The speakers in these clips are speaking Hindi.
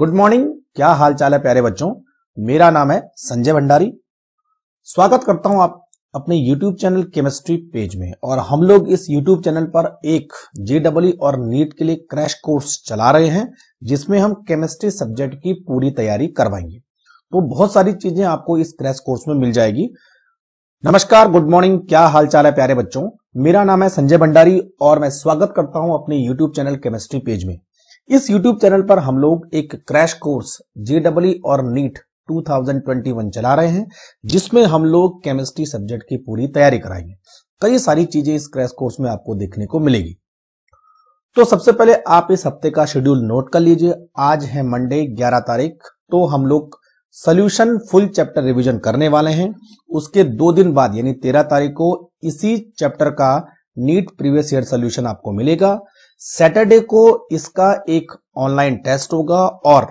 गुड मॉर्निंग क्या हाल चाल है प्यारे बच्चों मेरा नाम है संजय भंडारी स्वागत करता हूं आप अपने YouTube चैनल केमिस्ट्री पेज में और हम लोग इस YouTube चैनल पर एक जेडब्ल्यू और नीट के लिए क्रैश कोर्स चला रहे हैं जिसमें हम केमिस्ट्री सब्जेक्ट की पूरी तैयारी करवाएंगे तो बहुत सारी चीजें आपको इस क्रैश कोर्स में मिल जाएगी नमस्कार गुड मॉर्निंग क्या हाल चाल है प्यारे बच्चों मेरा नाम है संजय भंडारी और मैं स्वागत करता हूं अपने यूट्यूब चैनल केमिस्ट्री पेज में इस YouTube चैनल पर हम लोग एक क्रैश कोर्स जेडब्ल्यू और नीट 2021 चला रहे हैं जिसमें हम लोग केमिस्ट्री सब्जेक्ट की पूरी तैयारी कराएंगे कई सारी चीजें इस क्रैश कोर्स में आपको देखने को मिलेगी तो सबसे पहले आप इस हफ्ते का शेड्यूल नोट कर लीजिए आज है मंडे 11 तारीख तो हम लोग सोल्यूशन फुल चैप्टर रिविजन करने वाले हैं उसके दो दिन बाद यानी तेरह तारीख को इसी चैप्टर का नीट प्रीवियस ईयर सोल्यूशन आपको मिलेगा सैटरडे को इसका एक ऑनलाइन टेस्ट होगा और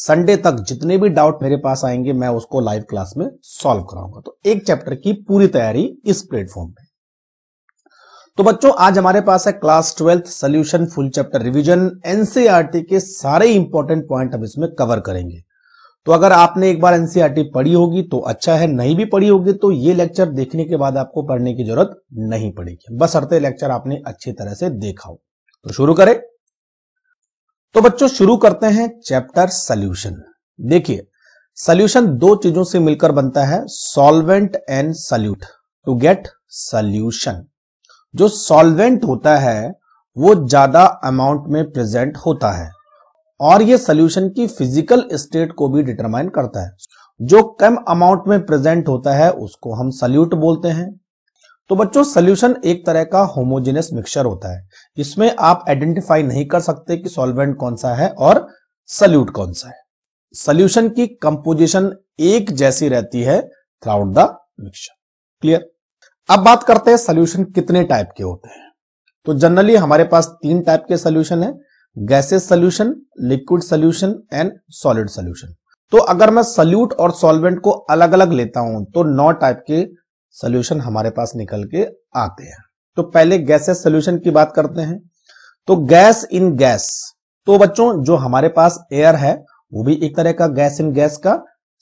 संडे तक जितने भी डाउट मेरे पास आएंगे मैं उसको लाइव क्लास में सॉल्व कराऊंगा तो एक चैप्टर की पूरी तैयारी इस प्लेटफॉर्म पे तो बच्चों आज हमारे पास है class twelfth solution full chapter revision NCERT के सारे इंपॉर्टेंट पॉइंट हम इसमें कवर करेंगे तो अगर आपने एक बार एनसीईआरटी पढ़ी होगी तो अच्छा है नहीं भी पढ़ी होगी तो ये लेक्चर देखने के बाद आपको पढ़ने की जरूरत नहीं पड़ेगी बस अड़ते लेक्चर आपने अच्छी तरह से देखा हो तो शुरू करें तो बच्चों शुरू करते हैं चैप्टर सॉल्यूशन देखिए सॉल्यूशन दो चीजों से मिलकर बनता है solvent and solute to get solution जो सॉल्वेंट होता है वो ज्यादा अमाउंट में प्रेजेंट होता है और ये सॉल्यूशन की फिजिकल स्टेट को भी डिटरमाइन करता है जो कम अमाउंट में प्रेजेंट होता है उसको हम सल्यूट बोलते हैं तो बच्चों सोल्यूशन एक तरह का होमोजेनस मिक्सचर होता है इसमें आप आइडेंटिफाई नहीं कर सकते कि सॉल्वेंट कौन सा है और सल्यूट कौन सा है सोल्यूशन की कंपोजिशन एक जैसी रहती है थ्राउट द मिक्सचर क्लियर अब बात करते हैं सोल्यूशन कितने टाइप के होते हैं तो जनरली हमारे पास तीन टाइप के सोल्यूशन है gases solution liquid solution and solid solution तो अगर मैं सल्यूट और सॉल्वेंट को अलग अलग लेता हूं तो नौ टाइप के सोल्यूशन हमारे पास निकल के आते हैं तो पहले गैसेस सोल्यूशन की बात करते हैं तो गैस इन गैस तो बच्चों जो हमारे पास एयर है वो भी एक तरह का गैस इन गैस का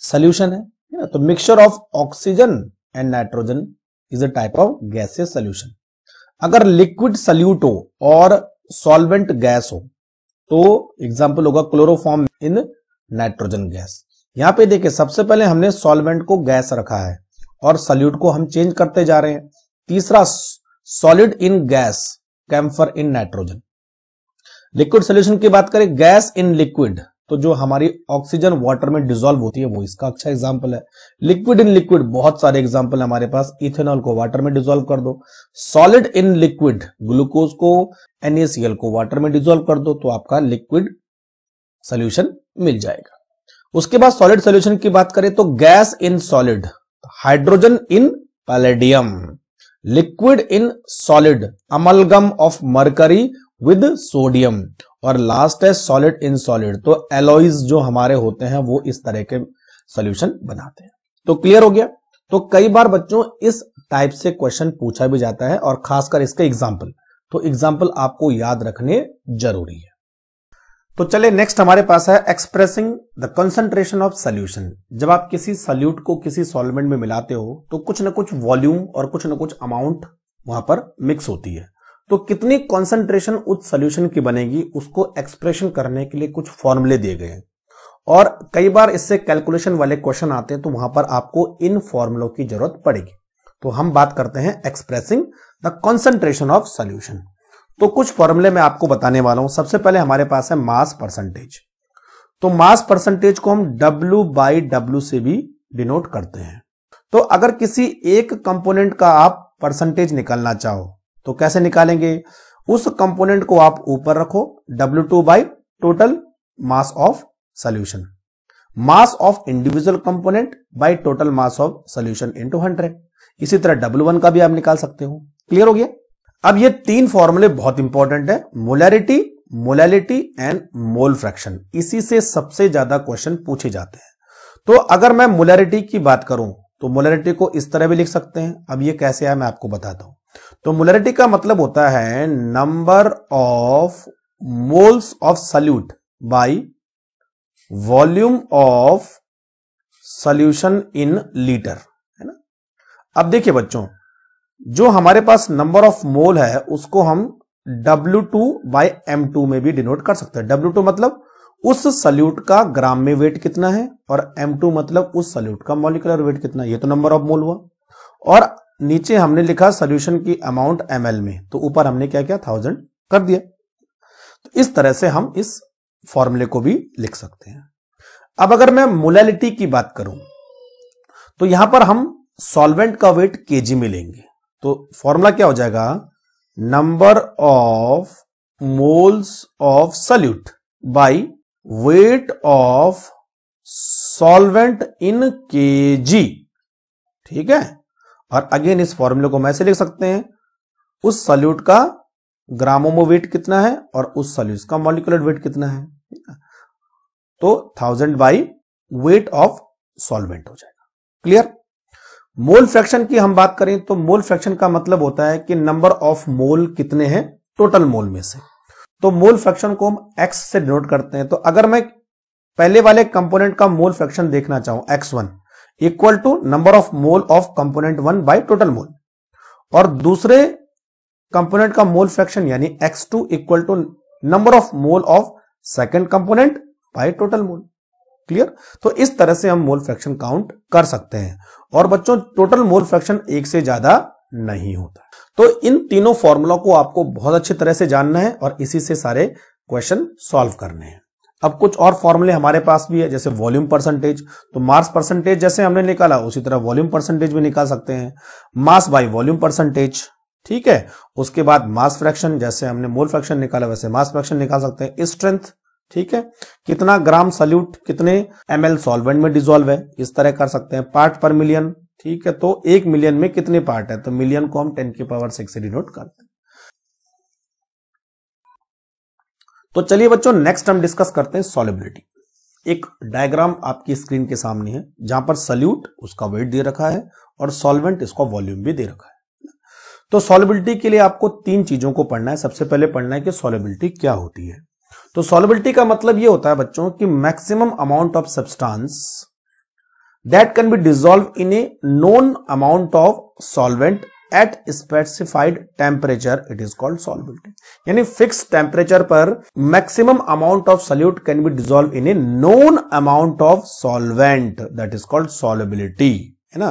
सोल्यूशन है ना तो mixture of oxygen and nitrogen is a type of gases solution अगर लिक्विड सल्यूट हो और सॉल्वेंट गैस हो तो एग्जाम्पल होगा क्लोरोफॉर्म इन नाइट्रोजन गैस यहां पे देखिए सबसे पहले हमने सॉल्वेंट को गैस रखा है और सल्यूट को हम चेंज करते जा रहे हैं तीसरा solid in gas camphor in nitrogen liquid solution की बात करें गैस इन लिक्विड तो जो हमारी ऑक्सीजन वाटर में डिजोल्व होती है वो इसका अच्छा एग्जाम्पल है लिक्विड इन लिक्विड बहुत सारे एग्जाम्पल हमारे पास इथेनॉल को वाटर में डिजोल्व कर दो सॉलिड इन लिक्विड ग्लूकोज को एनएसीएल को वाटर में डिजोल्व कर दो तो आपका लिक्विड सोल्यूशन मिल जाएगा उसके बाद सॉलिड सोल्यूशन की बात करें तो gas in solid hydrogen in palladium liquid in solid amalgam of mercury with sodium और लास्ट है सॉलिड इन सॉलिड तो एलोइज जो हमारे होते हैं वो इस तरह के सोल्यूशन बनाते हैं तो क्लियर हो गया तो कई बार बच्चों इस टाइप से क्वेश्चन पूछा भी जाता है और खासकर इसके एग्जाम्पल तो एग्जाम्पल आपको याद रखने जरूरी है तो चले नेक्स्ट हमारे पास है expressing the concentration of solution जब आप किसी सोल्यूट को किसी सॉल्वेंट में मिलाते हो तो कुछ ना कुछ वॉल्यूम और कुछ ना कुछ अमाउंट वहां पर मिक्स होती है तो कितनी कॉन्सेंट्रेशन उस सोल्यूशन की बनेगी उसको एक्सप्रेशन करने के लिए कुछ फॉर्मूले दिए गए हैं और कई बार इससे कैलकुलेशन वाले क्वेश्चन आते हैं तो वहां पर आपको इन फॉर्मुलों की जरूरत पड़ेगी तो हम बात करते हैं expressing the concentration of solution तो कुछ फॉर्मूले मैं आपको बताने वाला हूं सबसे पहले हमारे पास है मास परसेंटेज तो मास परसेंटेज को हम W बाई डब्ल्यू से भी डिनोट करते हैं तो अगर किसी एक कंपोनेंट का आप परसेंटेज निकालना चाहो तो कैसे निकालेंगे उस कंपोनेंट को आप ऊपर रखो W2 two by total mass of solution mass of individual component by total mass of solution into hundred इसी तरह W1 का भी आप निकाल सकते हो क्लियर हो गया अब ये तीन फॉर्मूले बहुत इंपॉर्टेंट है molarity molality and mole fraction इसी से सबसे ज्यादा क्वेश्चन पूछे जाते हैं तो अगर मैं मोलैरिटी की बात करूं तो मोलैरिटी को इस तरह भी लिख सकते हैं अब ये कैसे आया मैं आपको बताता हूं तो मोलैरिटी का मतलब होता है number of moles of solute by volume of solution in litre है ना अब देखिए बच्चों जो हमारे पास नंबर ऑफ मोल है उसको हम W2 टू बाई एम में भी डिनोट कर सकते हैं W2 मतलब उस सल्यूट का ग्राम में वेट कितना है और M2 मतलब उस सल्यूट का मॉलिकुलर वेट कितना है ये तो नंबर ऑफ मोल हुआ और नीचे हमने लिखा सोल्यूशन की अमाउंट एम में तो ऊपर हमने क्या किया थाउजेंड कर दिया तो इस तरह से हम इस फॉर्मूले को भी लिख सकते हैं अब अगर मैं मोलैलिटी की बात करूं तो यहां पर हम सॉल्वेंट का वेट केजी में लेंगे तो फॉर्मूला क्या हो जाएगा number of moles of solute by weight of solvent in K G ठीक है और अगेन इस फॉर्मूले को मैं ऐसे लिख सकते हैं उस सल्यूट का ग्रामोमो वेट कितना है और उस सल्यूट का मॉलिकुलर वेट कितना है तो thousand by weight of solvent हो जाएगा क्लियर मोल फ्रैक्शन की हम बात करें तो मोल फ्रैक्शन का मतलब होता है कि नंबर ऑफ मोल कितने हैं टोटल मोल में से तो मोल फ्रैक्शन को हम एक्स से डिनोट करते हैं तो अगर मैं पहले वाले कंपोनेंट का मोल फ्रैक्शन देखना चाहूं X one equal to number of mole of component one by total mole और दूसरे कंपोनेंट का मोल फ्रैक्शन यानी X two equal to number of mole of second component by total mole clear तो इस तरह से हम मोल फ्रैक्शन काउंट कर सकते हैं और बच्चों टोटल मोल फ्रैक्शन एक से ज्यादा नहीं होता तो इन तीनों फॉर्मूला को आपको बहुत अच्छी तरह से जानना है और इसी से सारे क्वेश्चन सॉल्व करने हैं अब कुछ और फॉर्मूले हमारे पास भी है जैसे वॉल्यूम परसेंटेज तो मास परसेंटेज जैसे हमने निकाला उसी तरह वॉल्यूम परसेंटेज भी निकाल सकते हैं मास बाय वॉल्यूम परसेंटेज ठीक है उसके बाद मास फ्रैक्शन जैसे हमने मोल फ्रैक्शन निकाला वैसे मास फ्रैक्शन निकाल सकते हैं स्ट्रेंथ ठीक है कितना ग्राम सल्यूट कितने एम एल सॉल्वेंट में डिजोल्व है इस तरह कर सकते हैं पार्ट पर मिलियन ठीक है तो एक मिलियन में कितने पार्ट है तो मिलियन को हम टेन के पावर सिक्स से डिनोट करते हैं तो चलिए बच्चों नेक्स्ट हम डिस्कस करते हैं सॉलिबिलिटी एक डायग्राम आपकी स्क्रीन के सामने है जहां पर सल्यूट उसका वेट दे रखा है और सॉल्वेंट इसका वॉल्यूम भी दे रखा है तो सॉलिबिलिटी के लिए आपको तीन चीजों को पढ़ना है सबसे पहले पढ़ना है कि सॉलिबिलिटी क्या होती है तो सॉलिबिलिटी का मतलब ये होता है बच्चों कि maximum amount of substance that can be dissolve in a known amount of solvent at specified temperature it is called solubility यानी फिक्स टेम्परेचर पर maximum amount of solute can be dissolve in a known amount of solvent that is called solubility है ना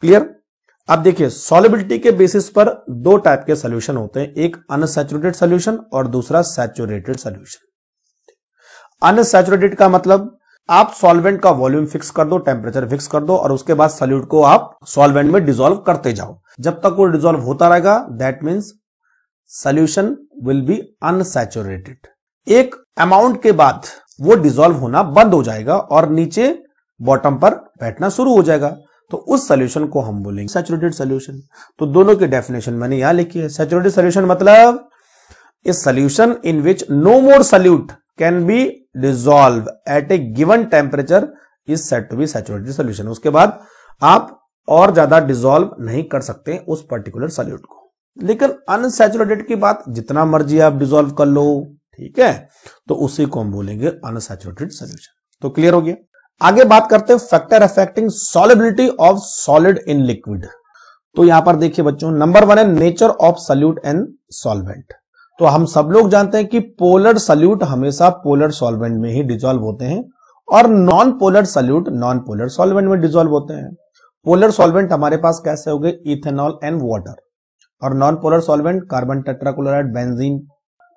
क्लियर अब देखिए सॉलिबिलिटी के बेसिस पर दो टाइप के सोल्यूशन होते हैं एक अनसेचुरेटेड सोल्यूशन और दूसरा सैचुरेटेड सोल्यूशन अनसेचुरेटेड का मतलब आप सॉल्वेंट का वॉल्यूम फिक्स कर दो टेम्परेचर फिक्स कर दो और उसके बाद सोल्यूट को आप सॉल्वेंट में डिजोल्व करते जाओ जब तक वो डिजोल्व होता रहेगा that means solution will be unsaturated एक अमाउंट के बाद वो डिजोल्व होना बंद हो जाएगा और नीचे बॉटम पर बैठना शुरू हो जाएगा तो उस सोल्यूशन को हम बोलेंगे सेचुरेटेड सोल्यूशन तो दोनों की डेफिनेशन मैंने यहां लिखी है सेचुरेटेड सोल्यूशन मतलब a solution in which no more solute can be dissolve at a given temperature is set to be saturated solution उसके बाद आप और ज्यादा डिजोल्व नहीं कर सकते उस पर्टिकुलर सल्यूट को लेकिन अनसेचुरेटेड की बात जितना मर्जी आप डिजोल्व कर लो ठीक है तो उसी को हम बोलेंगे अनसेचुरेटेड सोल्यूशन तो क्लियर हो गया आगे बात करते हैं factor affecting solubility of solid in liquid तो यहां पर देखिए बच्चों नंबर वन है nature of solute and solvent तो हम सब लोग जानते हैं कि पोलर सल्यूट हमेशा पोलर सॉल्वेंट में ही डिजोल्व होते हैं और non polar solute non polar solvent में डिजोल्व होते हैं पोलर सॉल्वेंट हमारे पास कैसे हो गए इथेनॉल एंड वाटर और non polar solvent carbon tetrachloride benzene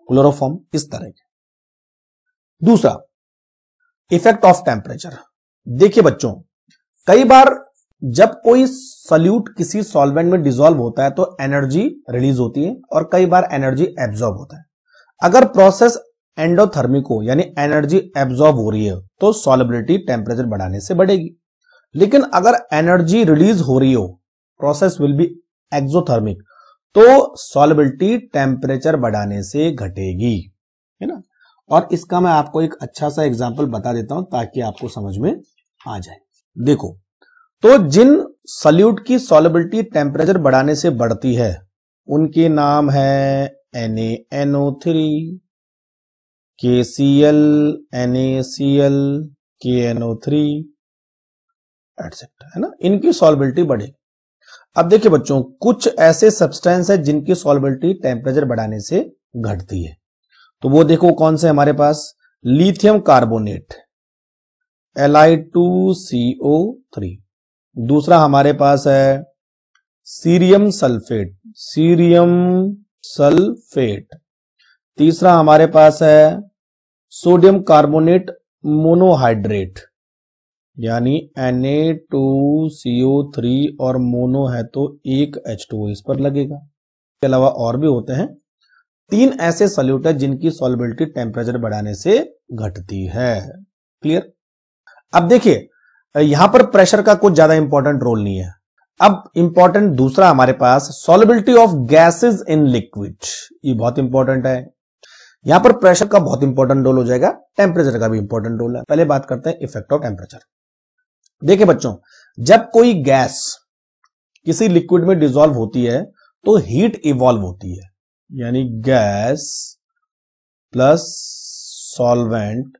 chloroform इस तरह के दूसरा इफेक्ट ऑफ टेम्परेचर देखिए बच्चों कई बार जब कोई सल्यूट किसी सॉल्वेंट में डिजोल्व होता है तो एनर्जी रिलीज होती है और कई बार एनर्जी एब्जॉर्ब होता है अगर प्रोसेस एंडोथर्मिक हो यानी एनर्जी एब्जॉर्ब हो रही है तो सॉलिबिलिटी टेम्परेचर बढ़ाने से बढ़ेगी लेकिन अगर एनर्जी रिलीज हो रही हो प्रोसेस विल बी एक्सोथर्मिक तो सॉलिबिलिटी टेम्परेचर बढ़ाने से घटेगी है ना और इसका मैं आपको एक अच्छा सा एग्जाम्पल बता देता हूं ताकि आपको समझ में आ जाए देखो तो जिन सल्यूट की सॉलिबिलिटी टेम्परेचर बढ़ाने से बढ़ती है उनके नाम है N N A A three K C C L L K N O three etcetera है ना इनकी सॉलिबिलिटी बढ़ेगी अब देखिए बच्चों कुछ ऐसे सब्सटेंस है जिनकी सॉलिबिलिटी टेम्परेचर बढ़ाने से घटती है तो वो देखो कौन से हमारे पास lithium carbonate L I two C O three दूसरा हमारे पास है सीरियम सल्फेट सीरियम सल्फेट तीसरा हमारे पास है सोडियम कार्बोनेट मोनोहाइड्रेट यानी Na2CO3 टू थ्री और मोनो है तो एक टू इस पर लगेगा इसके अलावा और भी होते हैं तीन ऐसे सल्यूट है जिनकी सॉलिबिलिटी टेम्परेचर बढ़ाने से घटती है क्लियर अब देखिए यहां पर प्रेशर का कुछ ज्यादा इंपॉर्टेंट रोल नहीं है अब इंपॉर्टेंट दूसरा हमारे पास solubility of gases in liquid ये बहुत इंपॉर्टेंट है यहां पर प्रेशर का बहुत इंपॉर्टेंट रोल हो जाएगा टेम्परेचर का भी इंपॉर्टेंट रोल है पहले बात करते हैं इफेक्ट ऑफ टेम्परेचर देखिए बच्चों जब कोई गैस किसी लिक्विड में डिजोल्व होती है तो हीट इवॉल्व होती है यानी गैस प्लस सॉल्वेंट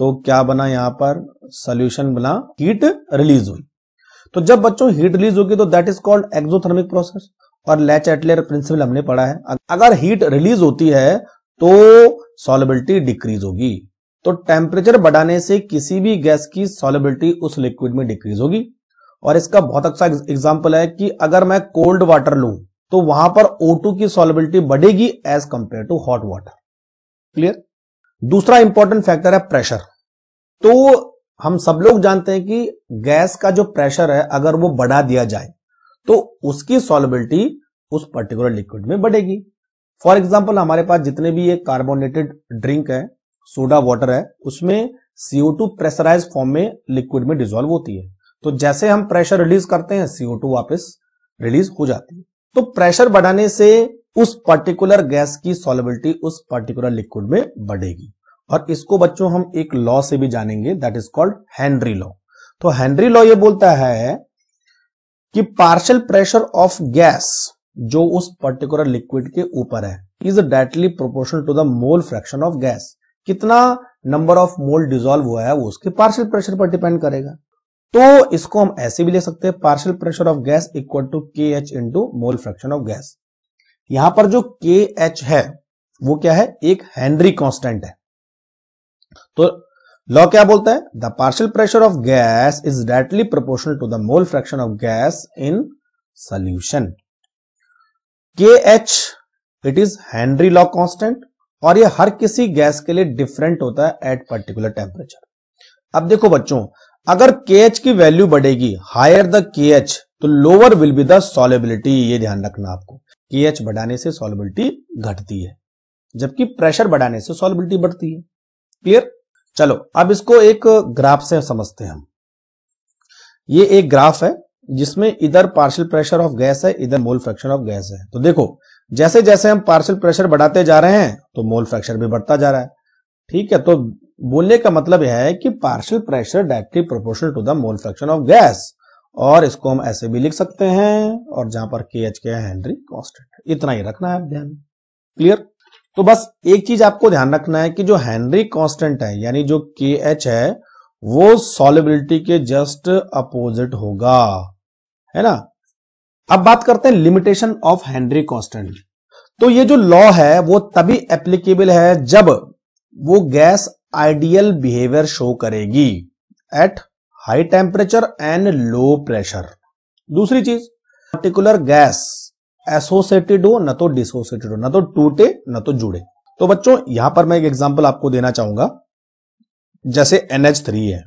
तो क्या बना यहां पर सोल्यूशन बना हीट रिलीज हुई तो जब बच्चों हीट रिलीज होगी तो that is called exothermic process और लैच एटलेयर प्रिंसिपल हमने पढ़ा है अगर हीट रिलीज होती है तो सॉलिबिलिटी डिक्रीज होगी तो टेम्परेचर बढ़ाने से किसी भी गैस की सोलिबिलिटी उस लिक्विड में डिक्रीज होगी और इसका बहुत अच्छा एग्जाम्पल है कि अगर मैं कोल्ड वाटर लू तो वहां पर O2 की सोलिबिलिटी बढ़ेगी as compared to hot water clear दूसरा इंपॉर्टेंट फैक्टर है प्रेशर तो हम सब लोग जानते हैं कि गैस का जो प्रेशर है अगर वो बढ़ा दिया जाए तो उसकी सॉलिबिलिटी उस पर्टिकुलर लिक्विड में बढ़ेगी फॉर एग्जाम्पल हमारे पास जितने भी ये कार्बोनेटेड ड्रिंक है सोडा वाटर है उसमें CO2 प्रेशराइज फॉर्म में लिक्विड में डिजोल्व होती है तो जैसे हम प्रेशर रिलीज करते हैं CO2 वापिस रिलीज हो जाती है तो प्रेशर बढ़ाने से उस पर्टिकुलर गैस की सॉलिबिलिटी उस पर्टिकुलर लिक्विड में बढ़ेगी और इसको बच्चों हम एक लॉ से भी जानेंगे that is called Henry law तो हेनरी लॉ ये बोलता है कि पार्शियल प्रेशर ऑफ गैस जो उस पर्टिकुलर लिक्विड के ऊपर है is directly proportional to the mole fraction of gas कितना नंबर ऑफ मोल डिजोल्व हुआ है वो उसके पार्शियल प्रेशर पर डिपेंड करेगा तो इसको हम ऐसे भी ले सकते हैं partial pressure of gas equal to K H into mole fraction of gas यहां पर जो के एच है वो क्या है एक हेनरी कॉन्स्टेंट है तो लॉ क्या बोलता है the partial pressure of gas is directly proportional to the mole fraction of gas in solution K H it is Henry law constant और ये हर किसी गैस के लिए डिफरेंट होता है एट पर्टिकुलर टेम्परेचर अब देखो बच्चों अगर के एच की वैल्यू बढ़ेगी हायर द के एच तो lower will be the solubility ये ध्यान रखना आपको के एच बढ़ाने से सॉलेबिलिटी घटती है जबकि प्रेशर बढ़ाने से सॉलेबिलिटी बढ़ती है क्लियर चलो अब इसको एक ग्राफ से समझते हैं हम ये एक ग्राफ है जिसमें इधर पार्शियल प्रेशर ऑफ गैस है इधर मोल फ्रैक्शन ऑफ गैस है तो देखो जैसे जैसे हम पार्शियल प्रेशर बढ़ाते जा रहे हैं तो मोल फ्रैक्शन भी बढ़ता जा रहा है ठीक है तो बोलने का मतलब यह है कि partial pressure directly proportional to the mole fraction of gas और इसको हम ऐसे भी लिख सकते हैं और जहां पर के एच के है हेनरी कॉन्स्टेंट इतना ही रखना है ध्यान क्लियर तो बस एक चीज आपको ध्यान रखना है कि जो हेनरी कांस्टेंट है यानी जो के एच है वो सॉलिबिलिटी के जस्ट अपोजिट होगा है ना अब बात करते हैं लिमिटेशन ऑफ हेनरी कांस्टेंट तो ये जो लॉ है वो तभी एप्लीकेबल है जब वो गैस आइडियल बिहेवियर शो करेगी at high temperature and low pressure दूसरी चीज पर्टिकुलर गैस एसोसिएटेड हो ना तो डिसोसिएटेड हो ना तो टूटे ना तो जुड़े तो बच्चों यहां पर मैं एक एग्जाम्पल आपको देना चाहूंगा जैसे एनएच थ्री है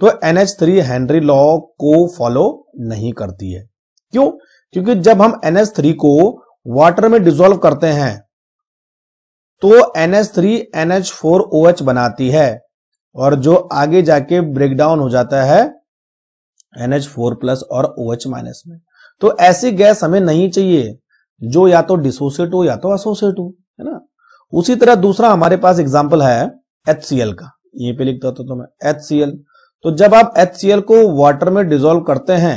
तो एनएच थ्री हेनरी लॉ को फॉलो नहीं करती है क्यों क्योंकि जब हम एनएच थ्री को वाटर में डिजोल्व करते हैं तो NH3 NH4OH बनाती है और जो आगे जाके ब्रेकडाउन हो जाता है NH4 प्लस और OH माइनस में तो ऐसी गैस हमें नहीं चाहिए जो या तो डिसोसिएट हो या तो एसोसिएट हो है ना उसी तरह दूसरा हमारे पास एग्जाम्पल है एच का ये पे लिखता था तो मैं एच तो जब आप एच को वाटर में डिजोल्व करते हैं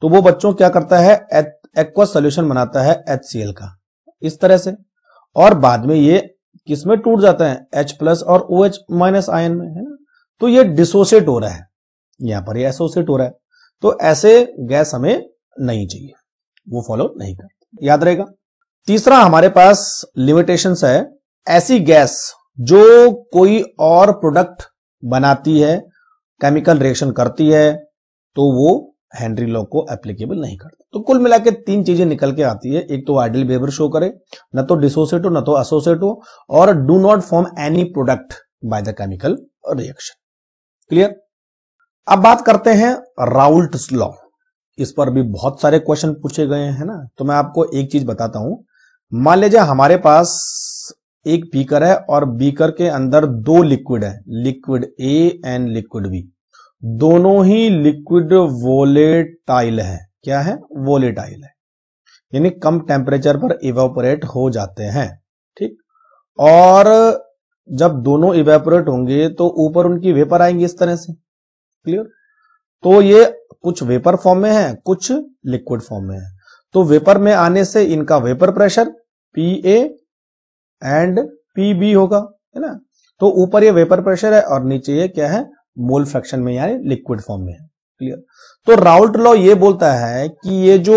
तो वो बच्चों क्या करता है एक्वा सोल्यूशन बनाता है एच का इस तरह से और बाद में ये किसमें टूट जाते हैं H प्लस और ओ OH माइनस आयन में है ना तो ये डिसोसिएट हो रहा है यहां पर ये एसोसिएट हो रहा है तो ऐसे गैस हमें नहीं चाहिए वो फॉलो नहीं करते याद रहेगा तीसरा हमारे पास लिमिटेशन है ऐसी गैस जो कोई और प्रोडक्ट बनाती है केमिकल रिएक्शन करती है तो वो हेनरी लॉ को एप्लीकेबल नहीं करता तो कुल मिला के तीन चीजें निकल के आती है एक तो आइडल बिहेवियर शो करे न तो डिसोसिएट हो न तो एसोसिएट हो और do not form any product by the chemical reaction clear अब बात करते हैं राउल्ट लॉ इस पर भी बहुत सारे क्वेश्चन पूछे गए हैं ना तो मैं आपको एक चीज बताता हूं मान लीजिए हमारे पास एक बीकर है और बीकर के अंदर दो लिक्विड है liquid A and liquid B दोनों ही लिक्विड वोलेटाइल है क्या है वोलेटाइल है यानी कम टेम्परेचर पर इवेपोरेट हो जाते हैं ठीक और जब दोनों इवेपोरेट होंगे तो ऊपर उनकी वेपर आएंगी इस तरह से क्लियर तो ये कुछ वेपर फॉर्म में है कुछ लिक्विड फॉर्म में है तो वेपर में आने से इनका vapour pressure P A and P B होगा है ना तो ऊपर ये वेपर प्रेशर है और नीचे ये क्या है मोल फ्रैक्शन में यानी लिक्विड फॉर्म में है क्लियर तो राउल्ट लॉ ये बोलता है कि ये जो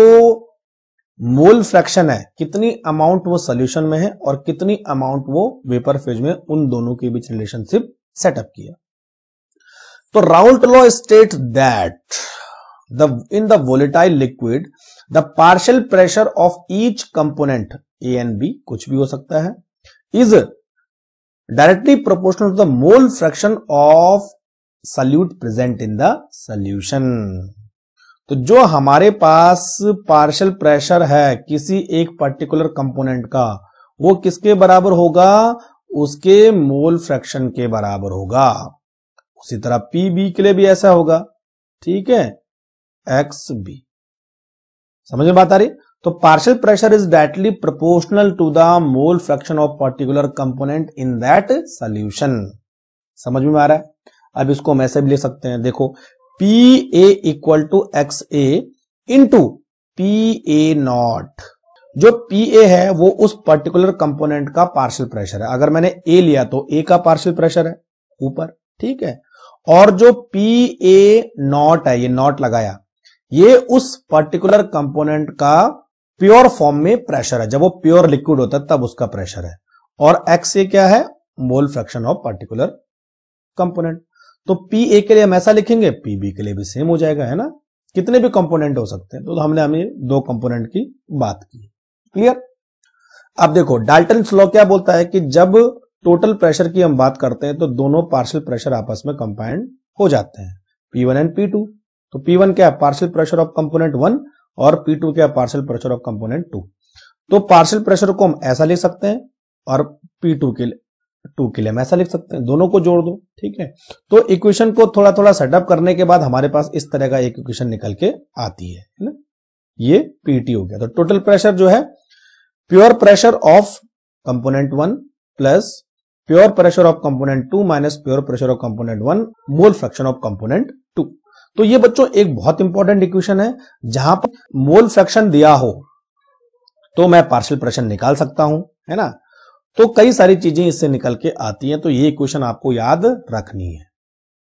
मोल फ्रैक्शन है कितनी अमाउंट वो सोल्यूशन में है और कितनी अमाउंट वो वेपर फेज में उन दोनों के बीच रिलेशनशिप सेटअप किया तो Raoult law state that the in the volatile liquid the partial pressure of each component a and b kuch bhi ho sakta hai is directly proportional to the mole fraction of solute present in the solution तो जो हमारे पास पार्शल प्रेशर है किसी एक पर्टिकुलर कंपोनेंट का वो किसके बराबर होगा उसके मोल फ्रैक्शन के बराबर होगा उसी तरह पी बी के लिए भी ऐसा होगा ठीक है एक्स बी समझ में बात आ रही तो partial pressure is directly proportional to the mole fraction of particular component in that solution समझ में आ रहा है अब इसको हम ऐसे भी ले सकते हैं देखो P A equal to X A into P A not जो पी ए है वो उस पर्टिकुलर कंपोनेंट का पार्शियल प्रेशर है अगर मैंने ए लिया तो ए का पार्शियल प्रेशर है ऊपर ठीक है और जो पी ए नॉट है ये नॉट लगाया ये उस पर्टिकुलर कंपोनेंट का प्योर फॉर्म में प्रेशर है जब वो प्योर लिक्विड होता है तब उसका प्रेशर है और एक्स ये क्या है mole fraction of particular component तो पी ए के लिए हम ऐसा लिखेंगे पी बी के लिए भी सेम हो जाएगा है ना कितने भी कंपोनेंट हो सकते हैं तो हमने हमें दो कंपोनेंट की बात की क्लियर अब देखो डाल्टन फ्लो क्या बोलता है कि जब टोटल प्रेशर की हम बात करते हैं तो दोनों पार्शियल प्रेशर आपस में कंपाइंड हो जाते हैं P one and P two तो P1 क्या है partial pressure of component one और P2 क्या है partial pressure of component two तो पार्सल प्रेशर को हम ऐसा लिख सकते हैं और P2 के लिए टू के लिए हम ऐसा लिख सकते हैं दोनों को जोड़ दो ठीक है तो इक्वेशन को थोड़ा थोड़ा सेटअप करने के बाद हमारे पास इस तरह का एक इक्वेशन निकल के आती है ना ये पीटी हो गया तो टोटल प्रेशर जो है pure pressure of component one plus pure pressure of component two minus pure pressure of component one mole fraction of component two तो ये बच्चों एक बहुत इंपॉर्टेंट इक्वेशन है जहां पर मोल फ्रैक्शन दिया हो तो मैं पार्शियल प्रेशर निकाल सकता हूं है ना तो कई सारी चीजें इससे निकल के आती हैं तो ये इक्वेशन आपको याद रखनी है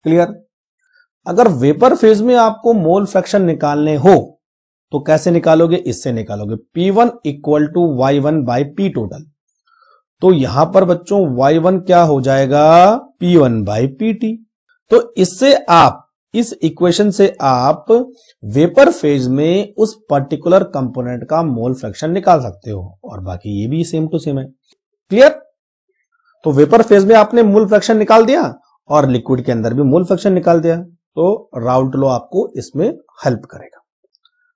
क्लियर अगर वेपर फेज में आपको मोल फ्रैक्शन निकालने हो तो कैसे निकालोगे इससे निकालोगे P1 one equal to Y one by P total तो यहां पर बच्चों Y1 क्या हो जाएगा P1 वन बाई पी तो इससे आप इस इक्वेशन से आप वेपर फेज में उस पर्टिकुलर कंपोनेंट का मोल फ्रैक्शन निकाल सकते हो और बाकी ये भी सेम टू सेम है क्लियर तो वेपर फेज में आपने मोल फ्रैक्शन निकाल दिया और लिक्विड के अंदर भी मोल फ्रैक्शन निकाल दिया तो राउल्ट लो आपको इसमें हेल्प करेगा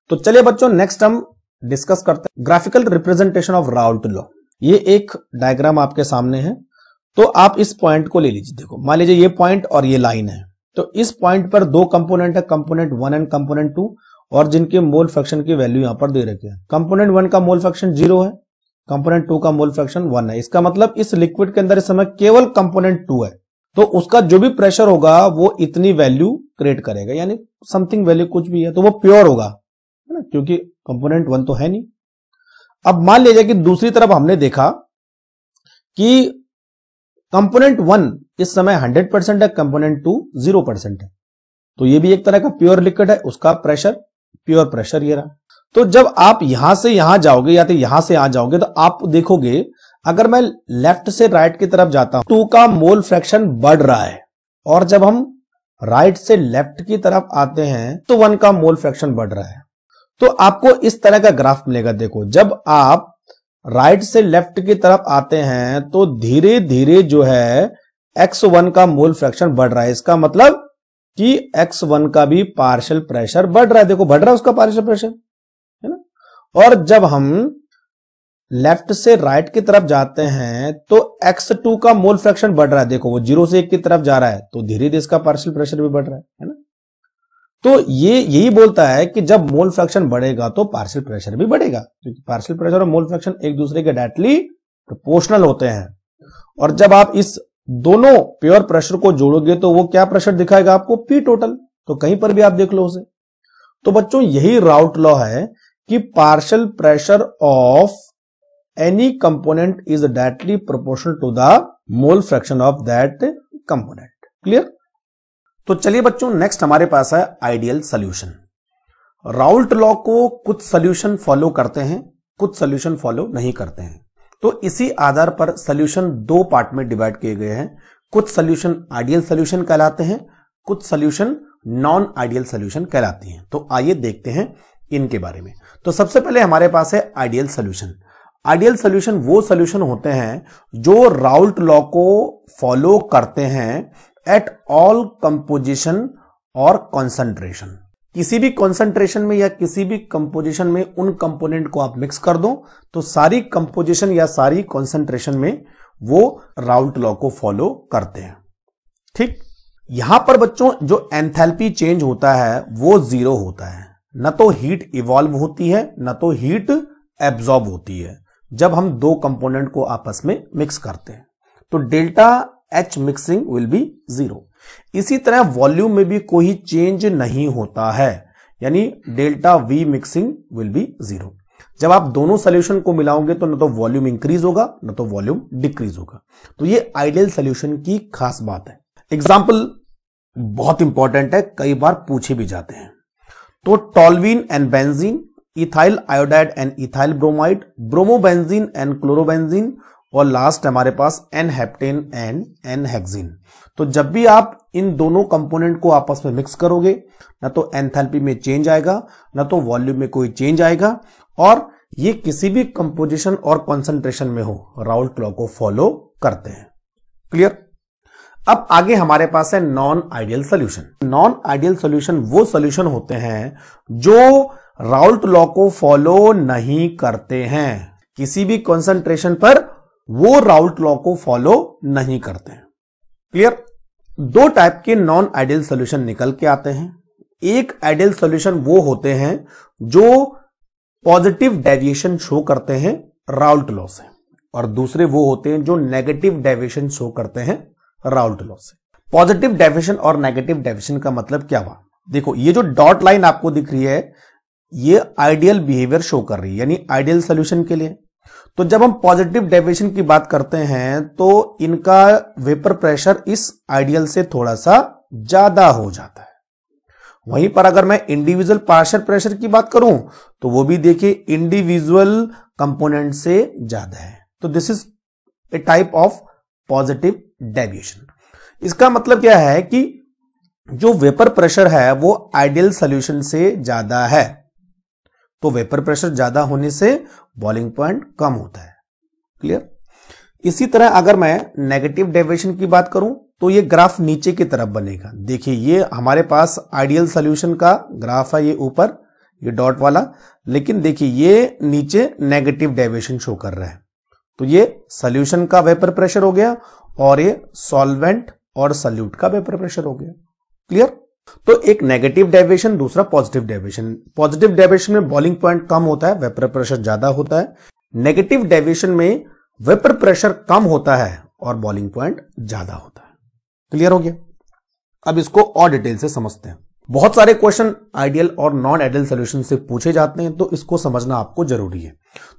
तो चलिए बच्चों नेक्स्ट हम डिस्कस करते हैं graphical representation of Raoult law ये एक डायग्राम आपके सामने है तो आप इस पॉइंट को ले लीजिए देखो मान लीजिए ये पॉइंट और ये लाइन है तो इस पॉइंट पर दो कंपोनेंट है component one and component two और जिनके मोल फ्रैक्शन की वैल्यू यहां पर दे रखी है कंपोनेंट वन का मोल फ्रैक्शन जीरो है कंपोनेंट टू का मोल फ्रैक्शन वन है इसका मतलब इस लिक्विड के अंदर इस समय केवल कंपोनेंट टू है तो उसका जो भी प्रेशर होगा वो इतनी वैल्यू क्रिएट करेगा यानी समथिंग वैल्यू कुछ भी है तो वो प्योर होगा है ना क्योंकि कंपोनेंट वन तो है नहीं अब मान लीजिए कि दूसरी तरफ हमने देखा कि कंपोनेंट वन इस समय 100 परसेंट है कंपोनेंट टू जीरो परसेंट है तो ये भी एक तरह का प्योर लिक्विड है उसका प्रेशर प्योर प्रेशर ये रहा तो जब आप यहां से यहां जाओगे या तो यहां से यहां जाओगे तो आप देखोगे अगर मैं लेफ्ट से राइट की तरफ जाता हूं टू का मोल फ्रैक्शन बढ़ रहा है और जब हम राइट से लेफ्ट की तरफ आते हैं तो वन का मोल फ्रैक्शन बढ़ रहा है तो आपको इस तरह का ग्राफ मिलेगा देखो जब आप राइट से लेफ्ट की तरफ आते हैं तो धीरे धीरे जो है एक्स वन का मोल फ्रैक्शन बढ़ रहा है इसका मतलब कि एक्स वन का भी पार्शियल प्रेशर बढ़ रहा है देखो बढ़ रहा है उसका पार्शियल प्रेशर है ना और जब हम लेफ्ट से राइट की तरफ जाते हैं तो एक्स टू का मोल फ्रैक्शन बढ़ रहा है देखो वो जीरो से एक की तरफ जा रहा है तो धीरे धीरे इसका पार्शियल प्रेशर भी बढ़ रहा है ना तो ये यही बोलता है कि जब मोल फ्रैक्शन बढ़ेगा तो पार्सल प्रेशर भी बढ़ेगा क्योंकि तो पार्सल प्रेशर और मोल फ्रैक्शन एक दूसरे के डायरेक्टली प्रोपोर्शनल होते हैं और जब आप इस दोनों प्योर प्रेशर को जोड़ोगे तो वो क्या प्रेशर दिखाएगा आपको पी टोटल तो कहीं पर भी आप देख लो उसे तो बच्चों यही राउट लॉ है कि partial pressure of any component is directly proportional to the mole fraction of that component clear तो चलिए बच्चों नेक्स्ट हमारे पास है आइडियल सोल्यूशन राउल्ट लॉ को कुछ सोल्यूशन फॉलो करते हैं कुछ सोल्यूशन फॉलो नहीं करते हैं तो इसी आधार पर सोल्यूशन दो पार्ट में डिवाइड किए गए हैं कुछ सोल्यूशन आइडियल सोल्यूशन कहलाते हैं कुछ सोल्यूशन नॉन आइडियल सोल्यूशन कहलाती हैं तो आइए देखते हैं इनके बारे में तो सबसे पहले हमारे पास है आइडियल सोल्यूशन आइडियल सोल्यूशन वो सोल्यूशन होते हैं जो राउल्ट लॉ को फॉलो करते हैं एट ऑल कंपोजिशन और कॉन्सेंट्रेशन किसी भी कॉन्सेंट्रेशन में या किसी भी कंपोजिशन में उन कंपोनेंट को आप मिक्स कर दो तो सारी कंपोजिशन या सारी कॉन्सेंट्रेशन में वो राउल्ट लॉ को फॉलो करते हैं ठीक यहां पर बच्चों जो एंथैल्पी चेंज होता है वो जीरो होता है न तो हीट इवॉल्व होती है न तो हीट एब्जॉर्ब होती है जब हम दो कंपोनेंट को आपस में मिक्स करते हैं तो delta H mixing will be zero इसी तरह वॉल्यूम में भी कोई चेंज नहीं होता है यानी delta V mixing will be zero जब आप दोनों सोल्यूशन को मिलाओगे तो न तो वॉल्यूम इंक्रीज होगा न तो वॉल्यूम डिक्रीज होगा तो ये आइडियल सोल्यूशन की खास बात है एग्जाम्पल बहुत इंपॉर्टेंट है कई बार पूछे भी जाते हैं तो toluene and benzene ethyl iodide and ethyl bromide bromobenzene and chlorobenzene और लास्ट हमारे पास n heptane and n hexane तो जब भी आप इन दोनों कंपोनेंट को आपस में मिक्स करोगे ना तो एंथैल्पी में चेंज आएगा ना तो वॉल्यूम में कोई चेंज आएगा और ये किसी भी कंपोजिशन और कंसंट्रेशन में हो राउल क्लॉ को फॉलो करते हैं क्लियर अब आगे हमारे पास है non ideal solution non ideal solution वो सोल्यूशन होते हैं जो राउल्ट लॉ को फॉलो नहीं करते हैं किसी भी कंसंट्रेशन पर वो राउल्ट लॉ को फॉलो नहीं करते हैं क्लियर दो टाइप के नॉन आइडियल सोल्यूशन निकल के आते हैं एक आइडियल सोल्यूशन वो होते हैं जो पॉजिटिव डेविएशन शो करते हैं राउल्ट लॉ से और दूसरे वो होते हैं जो नेगेटिव डेविएशन शो करते हैं राउल्ट लॉ से पॉजिटिव डेविएशन और नेगेटिव डेविएशन का मतलब क्या हुआ देखो ये जो डॉट लाइन आपको दिख रही है ये आइडियल बिहेवियर शो कर रही है यानी आइडियल सोल्यूशन के लिए तो जब हम पॉजिटिव डेविएशन की बात करते हैं तो इनका वेपर प्रेशर इस आइडियल से थोड़ा सा ज्यादा हो जाता है वहीं पर अगर मैं इंडिविजुअल पार्शल प्रेशर की बात करूं तो वो भी देखिए इंडिविजुअल कंपोनेंट से ज्यादा है तो this is a type of positive deviation इसका मतलब क्या है कि जो वेपर प्रेशर है वो आइडियल सोल्यूशन से ज्यादा है तो वेपर प्रेशर ज्यादा होने से बॉलिंग पॉइंट कम होता है क्लियर इसी तरह अगर मैं नेगेटिव डेविएशन की बात करूं तो ये ग्राफ नीचे की तरफ बनेगा देखिए ये हमारे पास आइडियल सोल्यूशन का ग्राफ है ये ऊपर ये डॉट वाला लेकिन देखिए ये नीचे नेगेटिव डेविएशन शो कर रहा है तो ये सॉल्यूशन का वेपर प्रेशर हो गया और ये सॉल्वेंट और सल्यूट का वेपर प्रेशर हो गया क्लियर तो एक नेगेटिव डेविएशन दूसरा पॉजिटिव डेविएशन पॉजिटिव डेविएशन में बॉलिंग पॉइंट कम होता है वेपर प्रेशर ज्यादा होता है नेगेटिव डेविएशन में वेपर प्रेशर कम होता है और बॉलिंग पॉइंट ज्यादा होता है क्लियर हो गया अब इसको और डिटेल से समझते हैं बहुत सारे क्वेश्चन आइडियल और नॉन आइडियल सोल्यूशन से पूछे जाते हैं तो इसको समझना आपको जरूरी है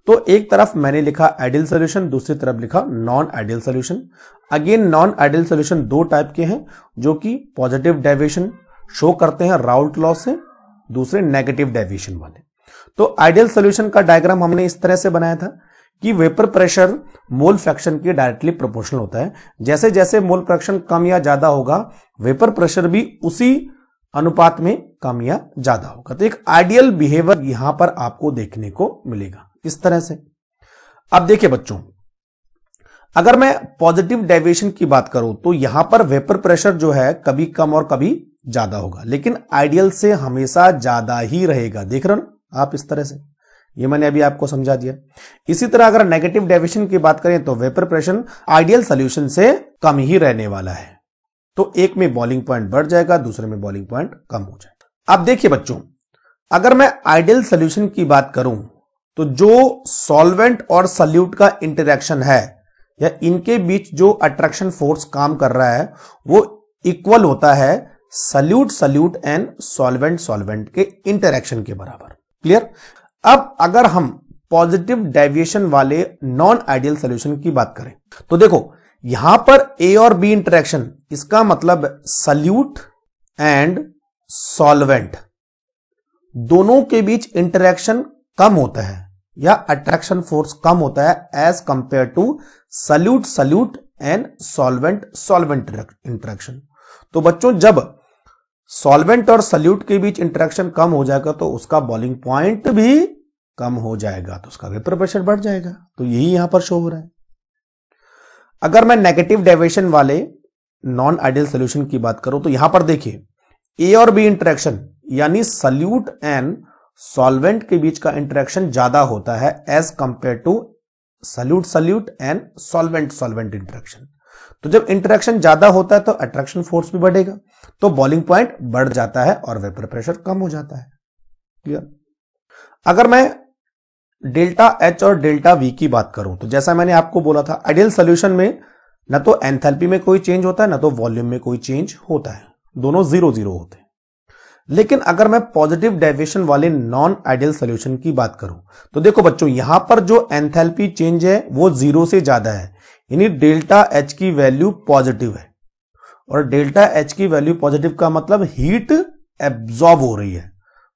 तो एक तरफ मैंने लिखा आइडियल सोल्यूशन दूसरी तरफ लिखा non ideal solution again non ideal solution दो टाइप के हैं जो कि पॉजिटिव डेविएशन शो करते हैं राउल्ट लॉ से दूसरे नेगेटिव डेविएशन वाले तो आइडियल सोल्यूशन का डायग्राम हमने इस तरह से बनाया था कि वेपर प्रेशर मोल फ्रैक्शन के डायरेक्टली प्रोपोर्शनल होता है जैसे जैसे मोल फ्रैक्शन कम या ज्यादा होगा वेपर प्रेशर भी उसी अनुपात में कम या ज्यादा होगा तो एक आइडियल बिहेवियर यहां पर आपको देखने को मिलेगा इस तरह से अब देखिए बच्चों अगर मैं पॉजिटिव डेविएशन की बात करूं तो यहां पर वेपर प्रेशर जो है कभी कम और कभी ज्यादा होगा लेकिन आइडियल से हमेशा ज्यादा ही रहेगा देख रहे हो आप इस तरह से ये मैंने अभी आपको समझा दिया इसी तरह अगर नेगेटिव डेविएशन की बात करें तो वेपर प्रेशर आइडियल सोल्यूशन से कम ही रहने वाला है तो एक में बॉलिंग पॉइंट बढ़ जाएगा दूसरे में बॉलिंग पॉइंट कम हो जाएगा अब देखिए बच्चों अगर मैं आइडियल सोल्यूशन की बात करूं तो जो सॉल्वेंट और सल्यूट का इंटरेक्शन है या इनके बीच जो अट्रैक्शन फोर्स काम कर रहा है वो इक्वल होता है solute solute and solvent solvent के इंटरेक्शन के बराबर क्लियर अब अगर हम पॉजिटिव डेविएशन वाले नॉन आइडियल सोल्यूशन की बात करें तो देखो यहां पर ए और बी इंटरेक्शन इसका मतलब सल्यूट एंड सॉल्वेंट दोनों के बीच इंटरेक्शन कम होता है या अट्रैक्शन फोर्स कम होता है as compared to solute solute and solvent solvent interaction तो बच्चों जब सॉल्वेंट और सल्यूट के बीच इंट्रैक्शन कम हो जाएगा तो उसका बॉलिंग पॉइंट भी कम हो जाएगा तो उसका वेपर प्रेशर बढ़ जाएगा तो यही यहां पर शो हो रहा है अगर मैं नेगेटिव डेवेशन वाले नॉन आइडियल सोल्यूशन की बात करूं तो यहां पर देखिए ए और बी इंट्रैक्शन यानी सल्यूट एंड सॉल्वेंट के बीच का इंटरेक्शन ज्यादा होता है as compared to solute solute and solvent solvent interaction तो जब इंटरेक्शन ज्यादा होता है तो अट्रैक्शन फोर्स भी बढ़ेगा तो बॉलिंग पॉइंट बढ़ जाता है और वेपर प्रेशर कम हो जाता है क्लियर अगर मैं डेल्टा एच और डेल्टा वी की बात करूं तो जैसा मैंने आपको बोला था आइडियल सोल्यूशन में ना तो एंथेल्पी में कोई चेंज होता है ना तो वॉल्यूम में कोई चेंज होता है दोनों जीरो जीरो होते हैं लेकिन अगर मैं पॉजिटिव डेविएशन वाले नॉन आइडियल सोल्यूशन की बात करूं तो देखो बच्चों यहां पर जो एंथैल्पी चेंज है वो जीरो से ज्यादा है यानी डेल्टा एच की वैल्यू पॉजिटिव है और डेल्टा एच की वैल्यू पॉजिटिव का मतलब हीट एब्जॉर्ब हो रही है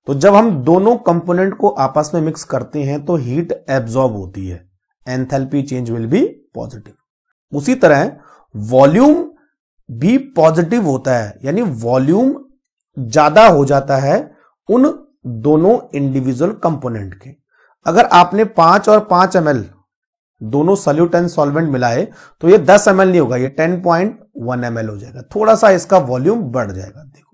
तो जब हम दोनों कंपोनेंट को आपस में मिक्स करते हैं तो हीट एब्जॉर्ब होती है enthalpy change will be positive उसी तरह वॉल्यूम भी पॉजिटिव होता है यानी वॉल्यूम ज्यादा हो जाता है उन दोनों इंडिविजुअल कंपोनेंट के अगर आपने पांच और पांच एम दोनों सल्यूट एंड सॉल्वेंट मिलाए तो ये दस एम नहीं होगा ये टेन पॉइंट वन एम हो जाएगा थोड़ा सा इसका वॉल्यूम बढ़ जाएगा देखो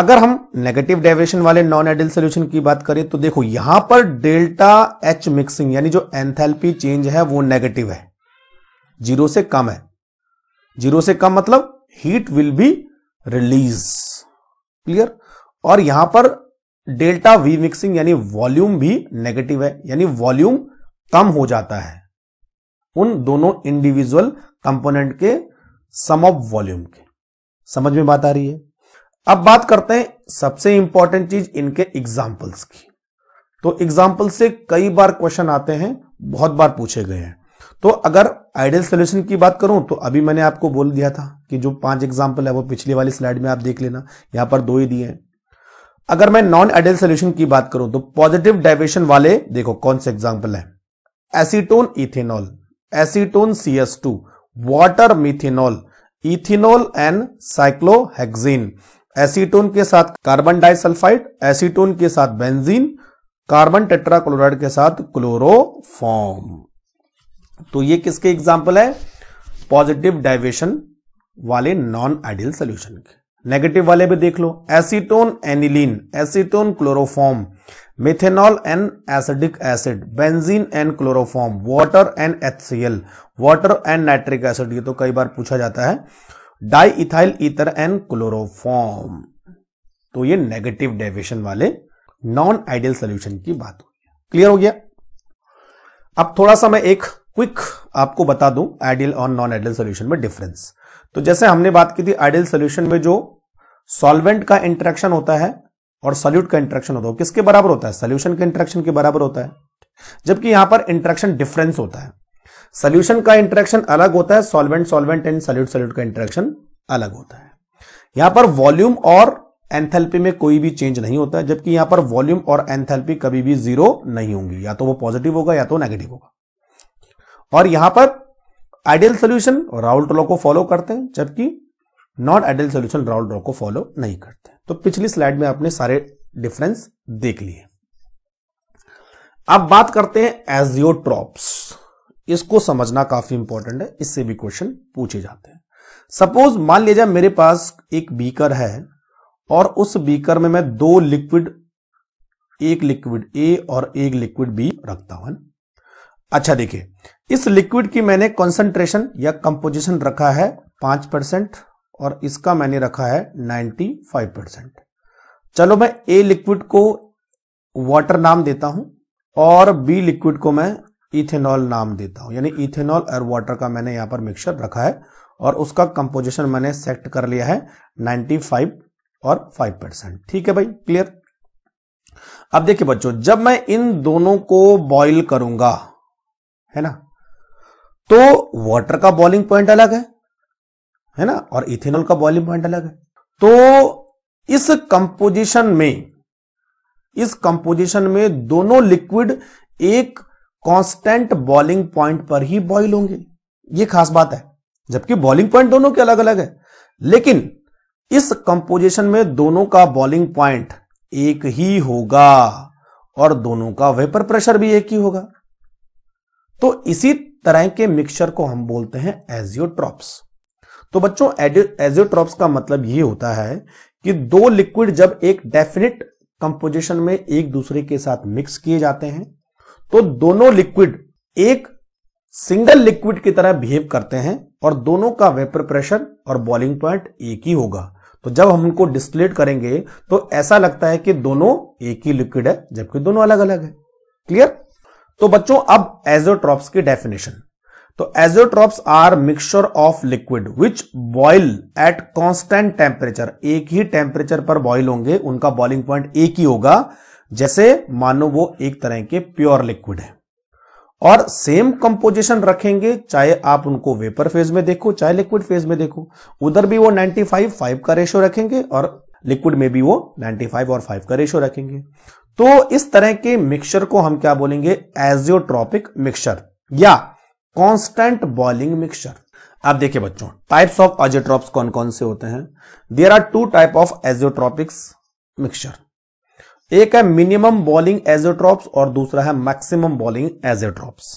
अगर हम नेगेटिव डेविएशन वाले नॉन आइडियल सोल्यूशन की बात करें तो देखो यहां पर डेल्टा एच मिक्सिंग यानी जो एंथेल्पी चेंज है वो नेगेटिव है जीरो से कम है जीरो से कम मतलब heat will be release clear और यहां पर डेल्टा वी मिक्सिंग यानी वॉल्यूम भी नेगेटिव है यानी वॉल्यूम कम हो जाता है उन दोनों इंडिविजुअल कंपोनेंट के सम ऑफ वॉल्यूम के समझ में बात आ रही है अब बात करते हैं सबसे इंपॉर्टेंट चीज इनके एग्जाम्पल्स की तो एग्जांपल से कई बार क्वेश्चन आते हैं बहुत बार पूछे गए हैं तो अगर आइडियल सोल्यूशन की बात करूं तो अभी मैंने आपको बोल दिया था कि जो पांच एग्जाम्पल है वो पिछली वाली स्लाइड में आप देख लेना यहां पर दो ही दिए हैं अगर मैं नॉन आइडियल सोल्यूशन की बात करूं तो पॉजिटिव डाइवेशन वाले देखो कौन से एग्जाम्पल है acetone ethanol acetone C S two water methanol ethanol and cyclohexane acetone के साथ कार्बन डाइसल्फाइड एसीटोन के साथ बेंजीन कार्बन टेट्राक्लोराइड के साथ क्लोरोफॉर्म तो ये किसके एग्जाम्पल है पॉजिटिव डाइवेशन वाले नॉन आइडियल सोल्यूशन के नेगेटिव वाले भी देख लो acetone aniline acetone chloroform methanol and acetic acid benzene and chloroform water and एथसीएल वाटर एंड नाइट्रिक एसिड ये तो कई बार पूछा जाता है di ethyl ether and chloroform तो ये नेगेटिव डेविएशन वाले नॉन आइडियल सोल्यूशन की बात हो क्लियर हो गया अब थोड़ा सा मैं एक क्विक आपको बता दूं आइडियल और नॉन आइडियल सोल्यूशन में डिफरेंस तो जैसे हमने बात की थी आइडियल सोल्यूशन में जो सॉल्वेंट का इंटरेक्शन होता है और सॉल्यूट का इंटरेक्शन होता है किसके बराबर होता है सोल्यूशन के इंटरेक्शन के बराबर होता है जबकि यहां पर इंट्रेक्शन डिफरेंस होता है सोल्यूशन का इंटरेक्शन अलग होता है solvent solvent and solute solute का इंटरेक्शन अलग होता है यहां पर वॉल्यूम और एंथैल्पी में कोई भी चेंज नहीं होता है जबकि यहां पर वॉल्यूम और एंथैल्पी कभी भी जीरो नहीं होंगी या तो वो पॉजिटिव होगा या तो नेगेटिव होगा और यहां पर आइडियल सोल्यूशन राउल ट्रो को फॉलो करते हैं जबकि not ideal solution Raoult law को फॉलो नहीं करते तो पिछली स्लाइड में आपने सारे डिफरेंस देख लिए अब बात करते हैं एजियोट्रॉप्स इसको समझना काफी इंपॉर्टेंट है इससे भी क्वेश्चन पूछे जाते हैं सपोज मान लीजिए मेरे पास एक बीकर है और उस बीकर में मैं दो लिक्विड एक लिक्विड ए और एक लिक्विड बी रखता हूं अच्छा देखिए इस लिक्विड की मैंने कॉन्सेंट्रेशन या कंपोजिशन रखा है पांच परसेंट और इसका मैंने रखा है नाइन्टी फाइव परसेंट चलो मैं ए लिक्विड को वाटर नाम देता हूं और बी लिक्विड को मैं इथेनॉल नाम देता हूं यानी इथेनॉल और वाटर का मैंने यहां पर मिक्सचर रखा है और उसका कंपोजिशन मैंने सेट कर लिया है 95 और फाइव परसेंट ठीक है भाई क्लियर अब देखिए बच्चों जब मैं इन दोनों को बॉइल करूंगा है ना तो वाटर का बॉइलिंग पॉइंट अलग है है ना और इथेनॉल का बॉइलिंग पॉइंट अलग है तो इस कंपोजिशन में इस कंपोजिशन में दोनों लिक्विड एक कांस्टेंट बॉइलिंग पॉइंट पर ही बॉइल होंगे ये खास बात है जबकि बॉइलिंग पॉइंट दोनों के अलग अलग है लेकिन इस कंपोजिशन में दोनों का बॉइलिंग पॉइंट एक ही होगा और दोनों का वेपर प्रेशर भी एक ही होगा तो इसी तरह के मिक्सचर को हम बोलते हैं एजियोट्रॉप्स तो बच्चों एजियोट्रॉप्स का मतलब ये होता है कि दो लिक्विड जब एक डेफिनेट कंपोजिशन में एक दूसरे के साथ मिक्स किए जाते हैं तो दोनों लिक्विड एक सिंगल लिक्विड की तरह बिहेव करते हैं और दोनों का वेपर प्रेशर और बॉइलिंग पॉइंट एक ही होगा तो जब हम उनको डिस्टिलेट करेंगे तो ऐसा लगता है कि दोनों एक ही लिक्विड है जबकि दोनों अलग अलग है क्लियर तो बच्चों अब एजोट्रॉप्स की डेफिनेशन तो azeotropes are mixture of liquid which boil at constant temperature एक ही टेम्परेचर पर बॉइल होंगे उनका बॉइलिंग पॉइंट एक ही होगा जैसे मानो वो एक तरह के प्योर लिक्विड है और सेम कंपोजिशन रखेंगे चाहे आप उनको वेपर फेज में देखो चाहे लिक्विड फेज में देखो उधर भी वो 95 5 का रेशो रखेंगे और लिक्विड में भी वो 95 और 5 का रेशो रखेंगे तो इस तरह के मिक्सचर को हम क्या बोलेंगे एजियोट्रॉपिक मिक्सचर या कांस्टेंट बॉइलिंग मिक्सचर अब देखिए बच्चों टाइप्स ऑफ एजियोट्रॉप्स कौन कौन से होते हैं there are two type of azeotropic mixture एक है मिनिमम बॉलिंग एजियोट्रॉप्स और दूसरा है maximum boiling azeotropes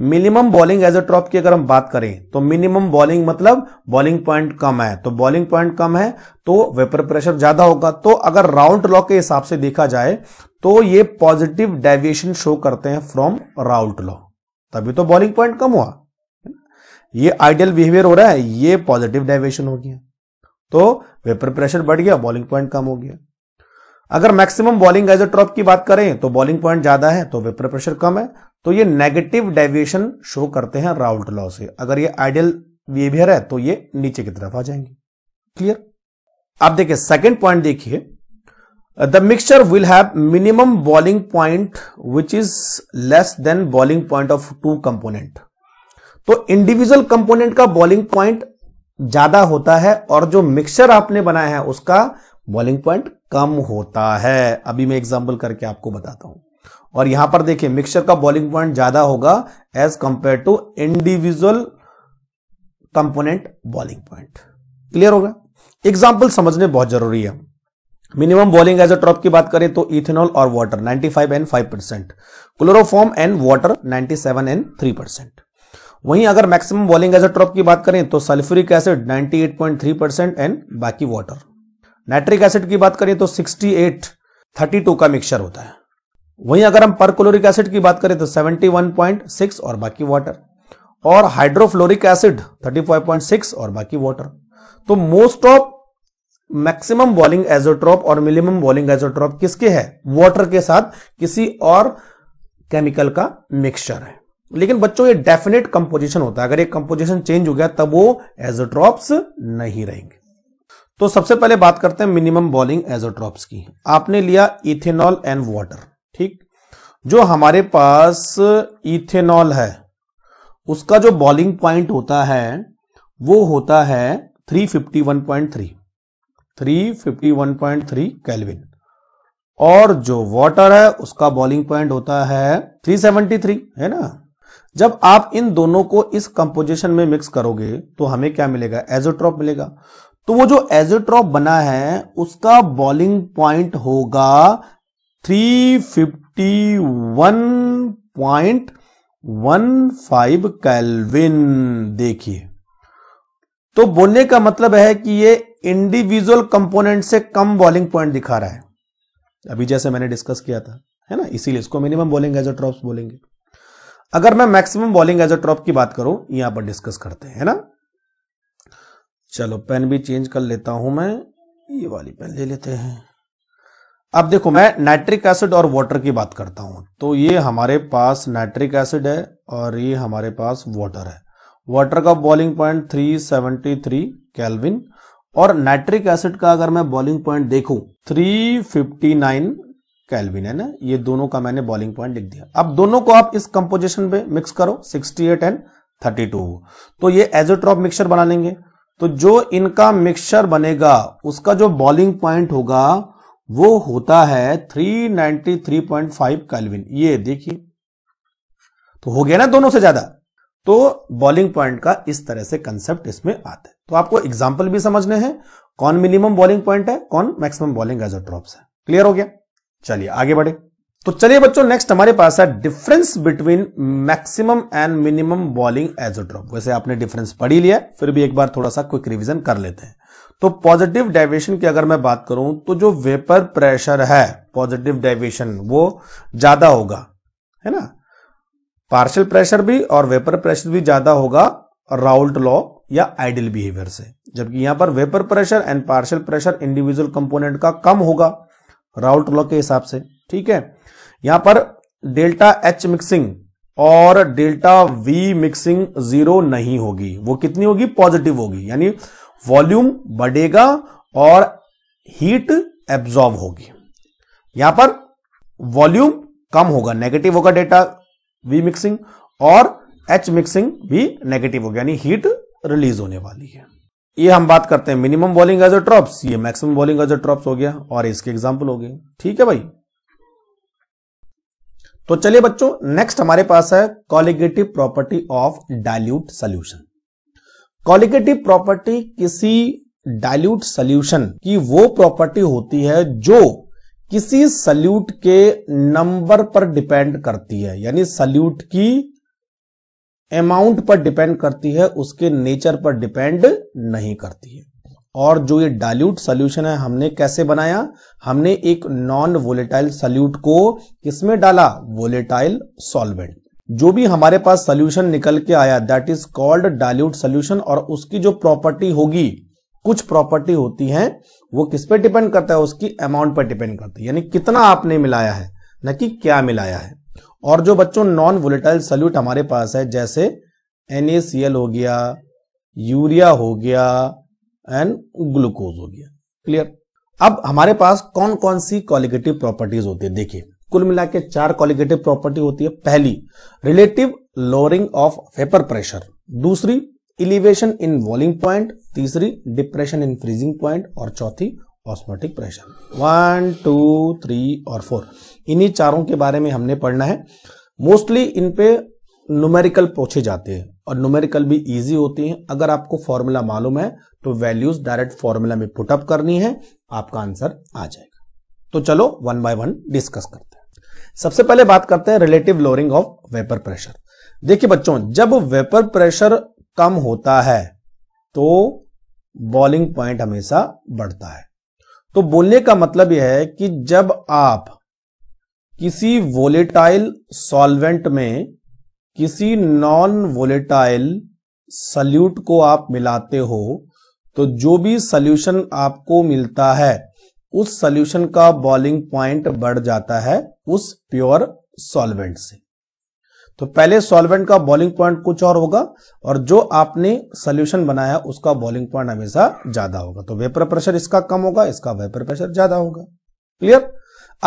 minimum boiling azeotrope की अगर हम बात करें तो मिनिमम बॉलिंग मतलब बॉलिंग पॉइंट कम है तो बॉलिंग पॉइंट कम है तो वेपर प्रेशर ज्यादा होगा तो अगर राउंड लॉ के हिसाब से देखा जाए तो ये पॉजिटिव डेविएशन शो करते हैं फ्रॉम राउंड लॉ तभी तो बॉलिंग पॉइंट कम हुआ ये आइडियल बिहेवियर हो रहा है ये पॉजिटिव डेविएशन हो गया तो वेपर प्रेशर बढ़ गया बॉलिंग पॉइंट कम हो गया अगर मैक्सिमम बॉलिंग एज ट्रॉप की बात करें तो बॉलिंग पॉइंट ज्यादा है तो वेपर प्रेशर कम है तो ये नेगेटिव डेविएशन शो करते हैं राउल्ट लॉ से अगर ये आइडियल बिहेवियर है तो ये नीचे की तरफ आ जाएंगे क्लियर अब देखिए सेकेंड पॉइंट देखिए the mixture will have minimum boiling point which is less than boiling point of two component तो इंडिविजुअल कंपोनेंट का बॉलिंग पॉइंट ज्यादा होता है और जो मिक्सचर आपने बनाया है उसका बॉलिंग पॉइंट कम होता है अभी मैं एग्जाम्पल करके आपको बताता हूं और यहां पर देखिए मिक्सचर का बॉलिंग पॉइंट ज्यादा होगा as compared to individual component boiling point clear हो गया एग्जाम्पल समझने बहुत जरूरी है मिनिमम बॉलिंग एज ट्रॉप की बात करें तो इथेनॉल और water 95 and 5 percent chloroform and water 97 and 3 percent वहीं अगर मैक्सिमम बॉलिंग एज ट्रॉप की बात करें तो सल्फ्यूरिक एसिड 98.3 परसेंट एंड बाकी वाटर नाइट्रिक एसिड की बात करें तो 68 32 का मिक्सचर होता है वहीं अगर हम परक्लोरिक एसिड की बात करें तो 71.6 और बाकी वाटर और हाइड्रोफ्लोरिक एसिड 35.6 और बाकी वाटर तो most of maximum boiling azeotrope और मिनिमम बॉलिंग एजोट्रॉप किसके है वाटर के साथ किसी और केमिकल का मिक्सचर है लेकिन बच्चों ये डेफिनेट कंपोजिशन होता है अगर ये कंपोजिशन चेंज हो गया तब वो एजोट्रॉप्स नहीं रहेंगे तो सबसे पहले बात करते हैं मिनिमम बॉलिंग एजोट्रॉप्स की आपने लिया इथेनॉल एंड वाटर ठीक जो हमारे पास इथेनॉल है उसका जो बॉलिंग पॉइंट होता है वो होता है 351.3 351.3 केल्विन और जो वाटर है उसका बॉलिंग पॉइंट होता है 373 है ना जब आप इन दोनों को इस कंपोजिशन में मिक्स करोगे तो हमें क्या मिलेगा एजोट्रॉप मिलेगा तो वो जो एजोट्रॉप बना है उसका बॉलिंग पॉइंट होगा 351.15 कैलविन देखिए तो बोलने का मतलब है कि ये इंडिविजुअल कंपोनेंट से कम बॉलिंग पॉइंट दिखा रहा है अभी जैसे मैंने डिस्कस किया था है ना इसीलिए इसको मिनिमम बॉलिंग एज ट्रॉप बोलेंगे अगर मैं मैक्सिमम बॉलिंग एज ट्रॉप की बात करूं यहां पर डिस्कस करते हैं है ना चलो पेन भी चेंज कर लेता हूं मैं ये वाली पेन ले लेते हैं अब देखो मैं नाइट्रिक एसिड और वाटर की बात करता हूं तो ये हमारे पास नाइट्रिक एसिड है और ये हमारे पास वाटर है वाटर का बॉइलिंग पॉइंट 373 केल्विन और नाइट्रिक एसिड का अगर मैं बॉइलिंग पॉइंट देखू 359 केल्विन है ना ये दोनों का मैंने बॉइलिंग पॉइंट लिख दिया अब दोनों को आप इस कंपोजिशन पे मिक्स करो सिक्सटी एट एंड 32 तो ये एजोट्रॉप मिक्सचर बना लेंगे तो जो इनका मिक्सचर बनेगा उसका जो बॉइलिंग पॉइंट होगा वो होता है 393.5 केल्विन ये देखिए तो हो गया ना दोनों से ज्यादा तो बॉलिंग पॉइंट का इस तरह से कंसेप्ट इसमें आता है तो आपको एग्जाम्पल भी समझने हैं कौन मिनिमम बॉलिंग पॉइंट है कौन मैक्सिमम बॉलिंग एज ड्रॉप है क्लियर हो गया चलिए आगे बढ़े तो चलिए बच्चों नेक्स्ट हमारे पास है difference between maximum and minimum boiling azeotrope वैसे आपने डिफरेंस पढ़ी लिया फिर भी एक बार थोड़ा सा क्विक रिविजन कर लेते हैं तो पॉजिटिव डाइवेशन की अगर मैं बात करूं तो जो वेपर प्रेशर है पॉजिटिव डाइवेशन वो ज्यादा होगा है ना पार्शियल प्रेशर भी और वेपर प्रेशर भी ज्यादा होगा राउल्ट लॉ या आइडियल बिहेवियर से जबकि यहां पर vapour pressure and partial pressure individual component का कम होगा राउल्ट लॉ के हिसाब से ठीक है यहां पर डेल्टा एच मिक्सिंग और डेल्टा वी मिक्सिंग जीरो नहीं होगी वो कितनी होगी पॉजिटिव होगी यानी वॉल्यूम बढ़ेगा और हीट एब्जॉर्ब होगी यहां पर वॉल्यूम कम होगा नेगेटिव होगा डेटा वी मिक्सिंग और एच मिक्सिंग भी नेगेटिव होगा यानी हीट रिलीज होने वाली है ये हम बात करते हैं मिनिमम बॉलिंग एजोट्रॉप्स ये मैक्सिमम बॉलिंग एजोट्रॉप्स हो गया और इसके एग्जाम्पल हो गए ठीक है भाई तो चलिए बच्चों नेक्स्ट हमारे पास है colligative property of dilute solution colligative property किसी डाइल्यूट सॉल्यूशन की वो प्रॉपर्टी होती है जो किसी सल्यूट के नंबर पर डिपेंड करती है यानी सल्यूट की अमाउंट पर डिपेंड करती है उसके नेचर पर डिपेंड नहीं करती है और जो ये डाइल्यूट सोल्यूशन है हमने कैसे बनाया हमने एक नॉन वोलेटाइल सल्यूट को किसमें डाला वोलेटाइल सॉल्वेंट जो भी हमारे पास सोल्यूशन निकल के आया that is called dilute solution और उसकी जो प्रॉपर्टी होगी कुछ प्रॉपर्टी होती है वो किस पे डिपेंड करता है उसकी अमाउंट पर डिपेंड करती है यानी कितना आपने मिलाया है न कि क्या मिलाया है और जो बच्चों नॉन वोलेटाइल सल्यूट हमारे पास है जैसे NaCl हो गया यूरिया हो गया एंड ग्लूकोज हो गया क्लियर अब हमारे पास कौन कौन सी क्वालिकेटिव प्रॉपर्टीज होती है देखिए कुल मिला के चार कॉलिगेटिव प्रॉपर्टी होती है पहली relative lowering of vapour pressure दूसरी इलिवेशन इन वॉलिंग पॉइंट तीसरी डिप्रेशन इन फ्रीजिंग पॉइंट और चौथी osmotic pressure one two three और फोर इन्हीं चारों के बारे में हमने पढ़ना है मोस्टली इन पे न्यूमेरिकल पूछे जाते हैं और न्यूमेरिकल भी इजी होती हैं अगर आपको फॉर्मूला मालूम है तो वैल्यूज डायरेक्ट फॉर्मूला में पुटअप करनी है आपका आंसर आ जाएगा तो चलो वन बाय वन डिस्कस करते हैं सबसे पहले बात करते हैं relative lowering of vapour pressure देखिए बच्चों जब वेपर प्रेशर कम होता है तो बॉलिंग पॉइंट हमेशा बढ़ता है तो बोलने का मतलब यह है कि जब आप किसी वोलेटाइल सॉल्वेंट में किसी नॉन वोलेटाइल सल्यूट को आप मिलाते हो तो जो भी सल्यूशन आपको मिलता है उस सॉल्यूशन का बॉलिंग पॉइंट बढ़ जाता है उस प्योर सॉल्वेंट से तो पहले सॉल्वेंट का बॉलिंग पॉइंट कुछ और होगा और जो आपने सोल्यूशन बनाया उसका बॉलिंग पॉइंट हमेशा ज्यादा होगा तो वेपर प्रेशर इसका कम होगा इसका वेपर प्रेशर ज्यादा होगा क्लियर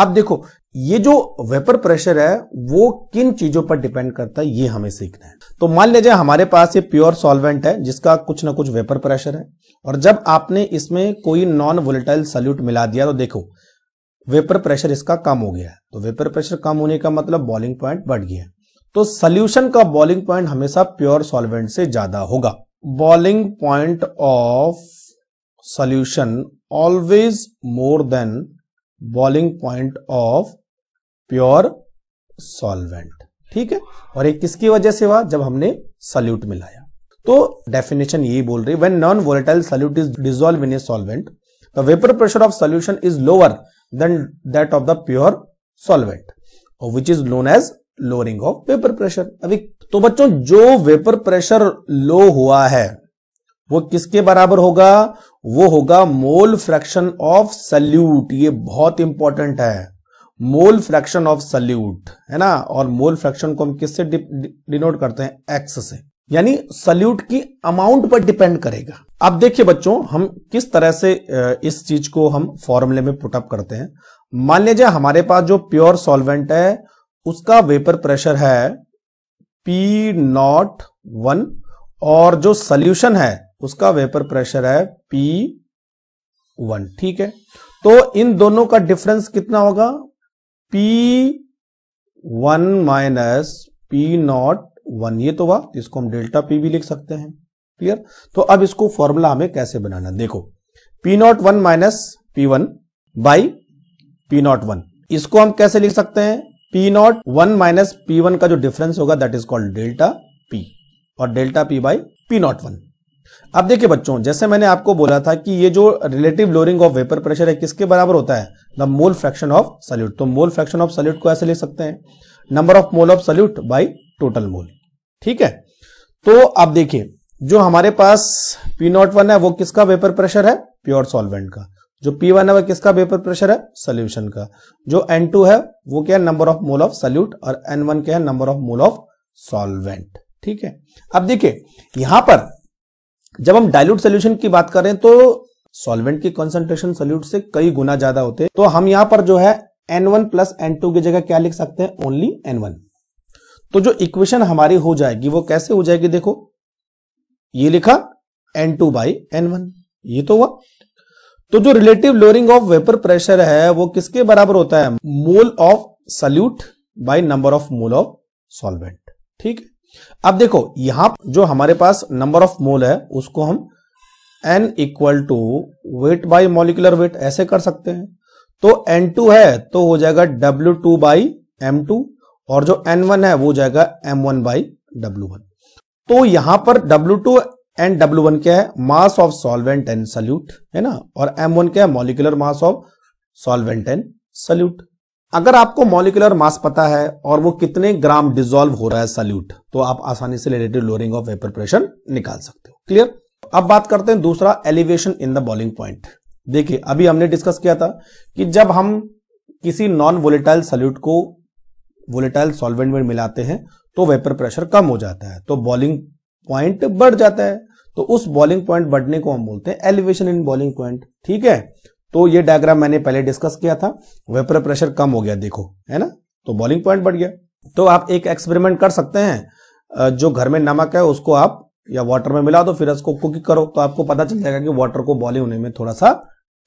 अब देखो ये जो वेपर प्रेशर है वो किन चीजों पर डिपेंड करता है ये हमें सीखना है तो मान लीजिए हमारे पास ये प्योर सॉल्वेंट है जिसका कुछ ना कुछ वेपर प्रेशर है और जब आपने इसमें कोई नॉन वोलेटाइल सल्यूट मिला दिया तो देखो वेपर प्रेशर इसका कम हो गया है तो वेपर प्रेशर कम होने का मतलब बॉलिंग प्वाइंट बढ़ गया तो सोल्यूशन का बॉलिंग प्वाइंट हमेशा प्योर सॉल्वेंट से ज्यादा होगा boiling point of solution always more than boiling point of pure solvent ठीक है और ये किसकी वजह से हुआ जब हमने सल्यूट मिलाया तो डेफिनेशन यही बोल रही when non volatile solute is dissolve in a solvent the vapour pressure of solution is lower than that of the pure solvent which is known as lowering of vapour pressure अभी तो बच्चों जो वेपर प्रेशर लो हुआ है वो किसके बराबर होगा वो होगा मोल फ्रैक्शन ऑफ सल्यूट ये बहुत इंपॉर्टेंट है मोल फ्रैक्शन ऑफ सल्यूट है ना और मोल फ्रैक्शन को हम किससे डिनोट करते हैं एक्स से यानी सल्यूट की अमाउंट पर डिपेंड करेगा अब देखिए बच्चों हम किस तरह से इस चीज को हम फॉर्मूले में पुटअप करते हैं मान लीजिए हमारे पास जो प्योर सॉल्वेंट है उसका वेपर प्रेशर है पी नॉट वन और जो सल्यूशन है उसका वेपर प्रेशर है पी वन ठीक है तो इन दोनों का डिफरेंस कितना होगा P one minus P naught one ये तो हुआ इसको हम डेल्टा पी भी लिख सकते हैं क्लियर तो अब इसको फॉर्मूला हमें कैसे बनाना देखो P naught one minus P one by P naught one इसको हम कैसे लिख सकते हैं P naught one minus P one का जो डिफरेंस होगा that is called delta P और delta P by P naught one अब देखिए बच्चों जैसे मैंने आपको बोला था कि ये जो relative lowering of vapour pressure है किसके बराबर होता है the mole fraction of solute तो मोल फ्रैक्शन ऑफ सल्यूट को ऐसे ले सकते हैं number of mole of solute by total mole ठीक है तो अब देखिए जो हमारे पास P नॉट वन है वो किसका वेपर प्रेशर है प्योर सॉल्वेंट का जो P वन है वह किसका वेपर प्रेशर है सोल्यूशन का जो एन टू है वो क्या है number of mole of solute और एन वन क्या है number of mole of solvent ठीक है अब देखिए यहां पर जब हम डाइल्यूट सोल्यूशन की बात करें तो सॉल्वेंट की कॉन्सेंट्रेशन सोल्यूट से कई गुना ज्यादा होते हैं तो हम यहां पर जो है n one plus n two की जगह क्या लिख सकते हैं ओनली एन वन तो जो इक्वेशन हमारी हो जाएगी वो कैसे हो जाएगी देखो ये लिखा n two by n one ये तो हुआ तो जो relative lowering of vapour pressure है वो किसके बराबर होता है mole of solute by number of mole of solvent ठीक है अब देखो यहां जो हमारे पास नंबर ऑफ मोल है उसको हम n equal to weight by molecular weight ऐसे कर सकते हैं तो एन टू है तो हो जाएगा W two by M two और जो एन वन है वो हो जाएगा M one by W one तो यहां पर W two and W one क्या है mass of solvent and solute है ना और एम वन क्या है molecular mass of solvent and solute अगर आपको मॉलिकुलर मास पता है और वो कितने ग्राम डिजोल्व हो रहा है सल्यूट तो आप आसानी से related lowering of vapour pressure निकाल सकते हो क्लियर अब बात करते हैं दूसरा elevation in the boiling point देखिए अभी हमने डिस्कस किया था कि जब हम किसी नॉन वोलेटाइल सल्यूट को वोलेटाइल सॉल्वेंट में मिलाते हैं तो वेपर प्रेशर कम हो जाता है तो बॉलिंग पॉइंट बढ़ जाता है तो उस बॉलिंग पॉइंट बढ़ने को हम बोलते हैं एलिवेशन इन बॉलिंग पॉइंट ठीक है तो ये डायग्राम मैंने पहले डिस्कस किया था वेपर प्रेशर कम हो गया देखो है ना तो बॉलिंग पॉइंट बढ़ गया तो आप एक एक्सपेरिमेंट कर सकते हैं जो घर में नमक है उसको आप या वाटर में मिला दो फिर उसको कुक करो तो आपको पता चल जाएगा कि वाटर को बॉलिंग होने में थोड़ा सा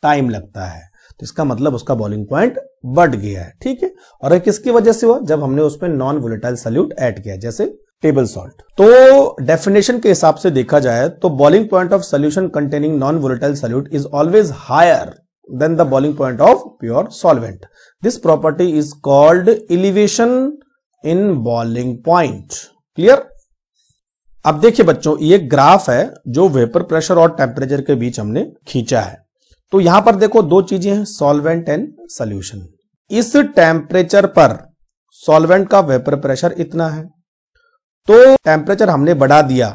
टाइम लगता है तो इसका मतलब उसका बॉलिंग पॉइंट बढ़ गया है ठीक है और किसकी वजह से हुआ जब हमने उसमें नॉन वोलेटाइल सल्यूट एड किया जैसे टेबल सॉल्ट तो डेफिनेशन के हिसाब से देखा जाए तो boiling point of solution containing non volatile solute is always higher than the boiling point of pure solvent. This property is called elevation in boiling point. Clear अब देखिए बच्चों ये ग्राफ है जो वेपर प्रेशर और टेम्परेचर के बीच हमने खींचा है तो यहां पर देखो दो चीजें हैं सॉल्वेंट एंड सोल्यूशन इस टेम्परेचर पर सॉल्वेंट का वेपर प्रेशर इतना है तो टेम्परेचर हमने बढ़ा दिया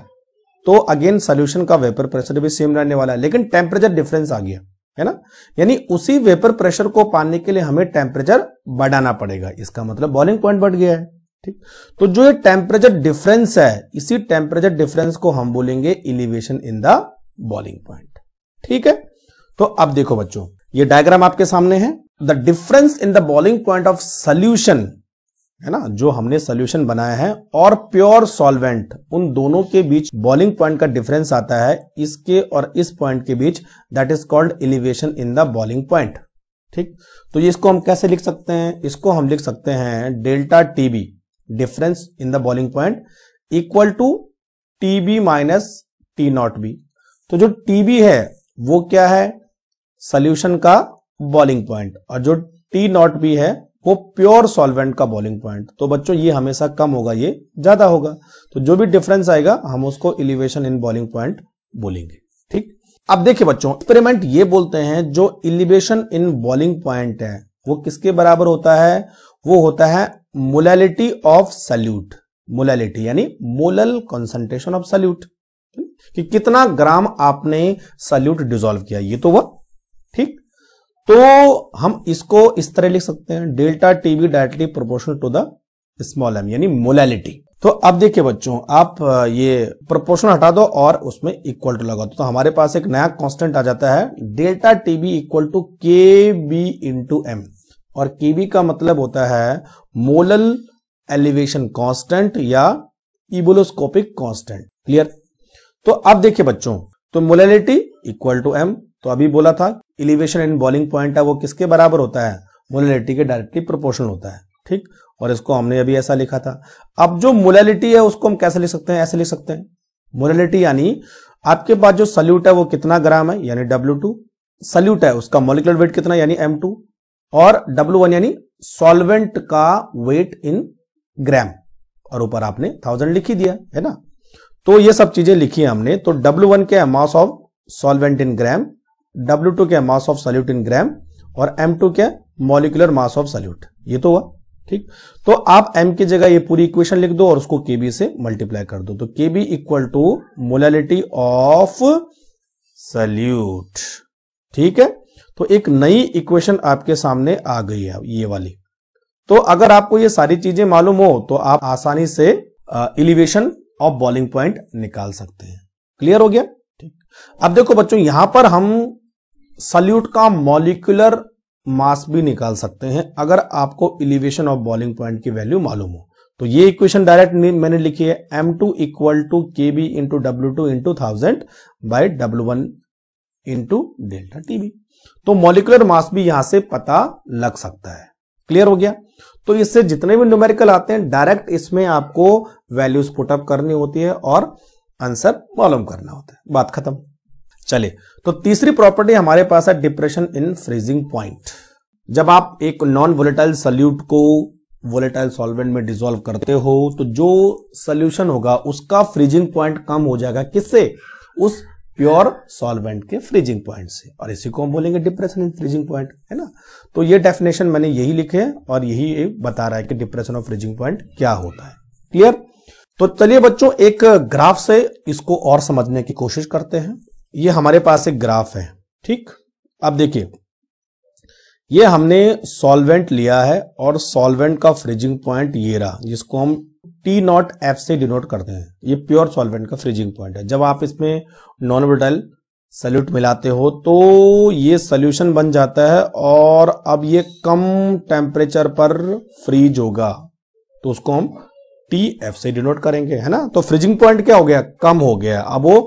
तो अगेन सोल्यूशन का वेपर प्रेशर भी सेम रहने वाला है लेकिन टेम्परेचर डिफरेंस आ गया है ना यानी उसी वेपर प्रेशर को पाने के लिए हमें टेम्परेचर बढ़ाना पड़ेगा इसका मतलब बॉइलिंग पॉइंट बढ़ गया है ठीक तो जो ये टेम्परेचर डिफरेंस है इसी टेम्परेचर डिफरेंस को हम बोलेंगे elevation in the boiling point ठीक है तो अब देखो बच्चों ये डायग्राम आपके सामने है the difference in the boiling point of solution है ना जो हमने सोल्यूशन बनाया है और प्योर सॉल्वेंट उन दोनों के बीच बॉलिंग पॉइंट का डिफरेंस आता है इसके और इस पॉइंट के बीच that is called elevation in the boiling point ठीक तो ये इसको हम कैसे लिख सकते हैं इसको हम लिख सकते हैं delta TB difference in the boiling point equal to TB minus T naught B तो जो टीबी है वो क्या है सोल्यूशन का बॉलिंग पॉइंट और जो टी नॉट बी है वो प्योर सॉल्वेंट का बॉलिंग पॉइंट तो बच्चों ये हमेशा कम होगा ये ज्यादा होगा तो जो भी डिफरेंस आएगा हम उसको इलिवेशन इन बॉलिंग पॉइंट बोलेंगे ठीक अब देखिए बच्चों एक्सपेरिमेंट ये बोलते हैं जो इलिवेशन इन बॉलिंग पॉइंट है वो किसके बराबर होता है वो होता है मोलैलिटी ऑफ सल्यूट मोलैलिटी यानी मोलल कॉन्सेंट्रेशन ऑफ सल्यूट कि कितना ग्राम आपने सल्यूट डिजोल्व किया ये तो वह ठीक तो हम इसको इस तरह लिख सकते हैं delta TB directly proportional to the small M यानी मोलैलिटी तो अब देखिए बच्चों आप ये प्रोपोर्शन हटा दो और उसमें इक्वल टू लगा दो तो हमारे पास एक नया कांस्टेंट आ जाता है delta TB equal to K B into M और के बी का मतलब होता है मोलल एलिवेशन कांस्टेंट या इबोलोस्कोपिक कांस्टेंट क्लियर तो अब देखिए बच्चों तो मोलैलिटी इक्वल टू एम तो अभी बोला था इलिवेशन एंड बॉलिंग पॉइंट है वो किसके बराबर होता है मोलैलिटी के डायरेक्टली प्रोपोर्शनल होता है ठीक और इसको हमने अभी ऐसा लिखा था अब जो मोलैलिटी है उसको हम कैसे लिख सकते हैं ऐसे लिख सकते हैं मोलैलिटी यानी आपके पास जो सल्यूट है वो कितना ग्राम है यानी टू सल्यूट है उसका मोलिकुलर वेट कितना यानी टू और वन यानी सॉल्वेंट का वेट इन ग्राम और ऊपर आपने थाउजेंड लिख ही दिया है ना तो ये सब चीजें लिखी हमने तो W1 क्या है mass of solvent in gram W two क्या mass of solute in gram और एम टू क्या मॉलिकुलर मास ऑफ सल्यूट ये तो हुआ ठीक तो आप M की जगह ये पूरी इक्वेशन लिख दो और उसको KB से मल्टीप्लाई कर दो तो KB equal to molality of solute ठीक है तो एक नई इक्वेशन आपके सामने आ गई है ये वाली तो अगर आपको ये सारी चीजें मालूम हो तो आप आसानी से इलिवेशन ऑफ बॉलिंग पॉइंट निकाल सकते हैं क्लियर हो गया ठीक अब देखो बच्चों यहां पर हम सल्यूट का मॉलिकुलर मास भी निकाल सकते हैं अगर आपको इलिवेशन ऑफ बॉलिंग पॉइंट की वैल्यू मालूम हो तो ये इक्वेशन डायरेक्ट मैंने लिखी है M two equal to K B into W two into thousand by W one into delta TB तो मॉलिकुलर मास भी यहां से पता लग सकता है क्लियर हो गया तो इससे जितने भी न्यूमेरिकल आते हैं डायरेक्ट इसमें आपको वैल्यूज पुटअप करनी होती है और आंसर मालूम करना होता है बात खत्म चले तो तीसरी प्रॉपर्टी हमारे पास है डिप्रेशन इन फ्रीजिंग पॉइंट जब आप एक नॉन वोलेटाइल सल्यूट को वोलेटाइल सॉल्वेंट में डिजोल्व करते हो तो जो सोल्यूशन होगा उसका फ्रीजिंग पॉइंट कम हो जाएगा किससे उस प्योर सॉल्वेंट के फ्रीजिंग पॉइंट से और इसी को हम बोलेंगे डिप्रेशन इन फ्रीजिंग पॉइंट है ना तो ये डेफिनेशन मैंने यही लिखे है और यही बता रहा है कि डिप्रेशन ऑफ फ्रीजिंग पॉइंट क्या होता है क्लियर तो चलिए बच्चों एक ग्राफ से इसको और समझने की कोशिश करते हैं ये हमारे पास एक ग्राफ है ठीक अब देखिए ये हमने सॉल्वेंट लिया है और सॉल्वेंट का फ्रिजिंग पॉइंट ये रहा जिसको हम टी नॉट एफ से डिनोट करते हैं ये प्योर सॉल्वेंट का फ्रिजिंग पॉइंट है जब आप इसमें नॉन वोटाइल सल्यूट मिलाते हो तो ये सोल्यूशन बन जाता है और अब ये कम टेम्परेचर पर फ्रीज होगा तो उसको हम टी एफ से डिनोट करेंगे है ना तो फ्रिजिंग पॉइंट क्या हो गया कम हो गया अब वो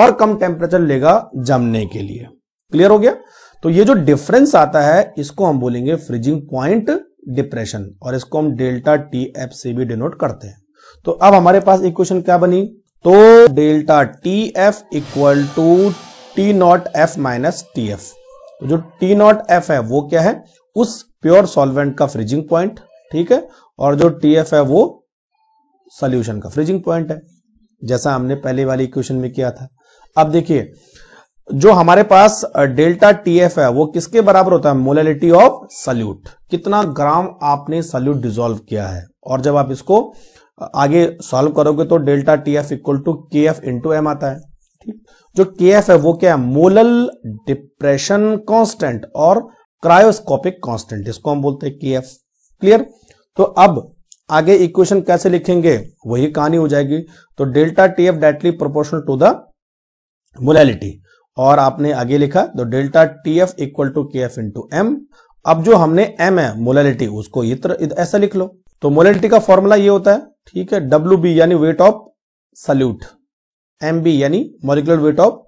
और कम टेम्परेचर लेगा जमने के लिए क्लियर हो गया तो ये जो डिफरेंस आता है इसको हम बोलेंगे फ्रिजिंग पॉइंट डिप्रेशन और इसको हम डेल्टा टी एफ से भी डिनोट करते हैं तो अब हमारे पास इक्वेशन क्या बनी तो delta T F equal to T naught F minus T F तो जो टी नॉट एफ है वो क्या है उस प्योर सॉल्वेंट का फ्रिजिंग पॉइंट ठीक है और जो टी एफ है वो सोल्यूशन का फ्रिजिंग पॉइंट है जैसा हमने पहले वाली इक्वेशन में किया था अब देखिए जो हमारे पास डेल्टा टी एफ है वो किसके बराबर होता है मोलिटी ऑफ सल्यूट कितना ग्राम आपने सल्यूट डिजोल्व किया है और जब आप इसको आगे सॉल्व करोगे तो delta T F equal to K F into M आता है ठीक जो के एफ है वो क्या है मोलल डिप्रेशन कांस्टेंट और क्रायोस्कोपिक कांस्टेंट इसको हम बोलते हैं के एफ क्लियर तो अब आगे इक्वेशन कैसे लिखेंगे वही कहानी हो जाएगी तो delta T F directly proportional to the molality और आपने आगे लिखा तो delta T F equal to K F into M अब जो हमने एम है मोलैलिटी उसको ये ऐसा लिख लो तो मोलैलिटी का फॉर्मूला ये होता है ठीक है डब्ल्यू बी यानी weight of solute M B यानी मोलिकुलर वेट ऑफ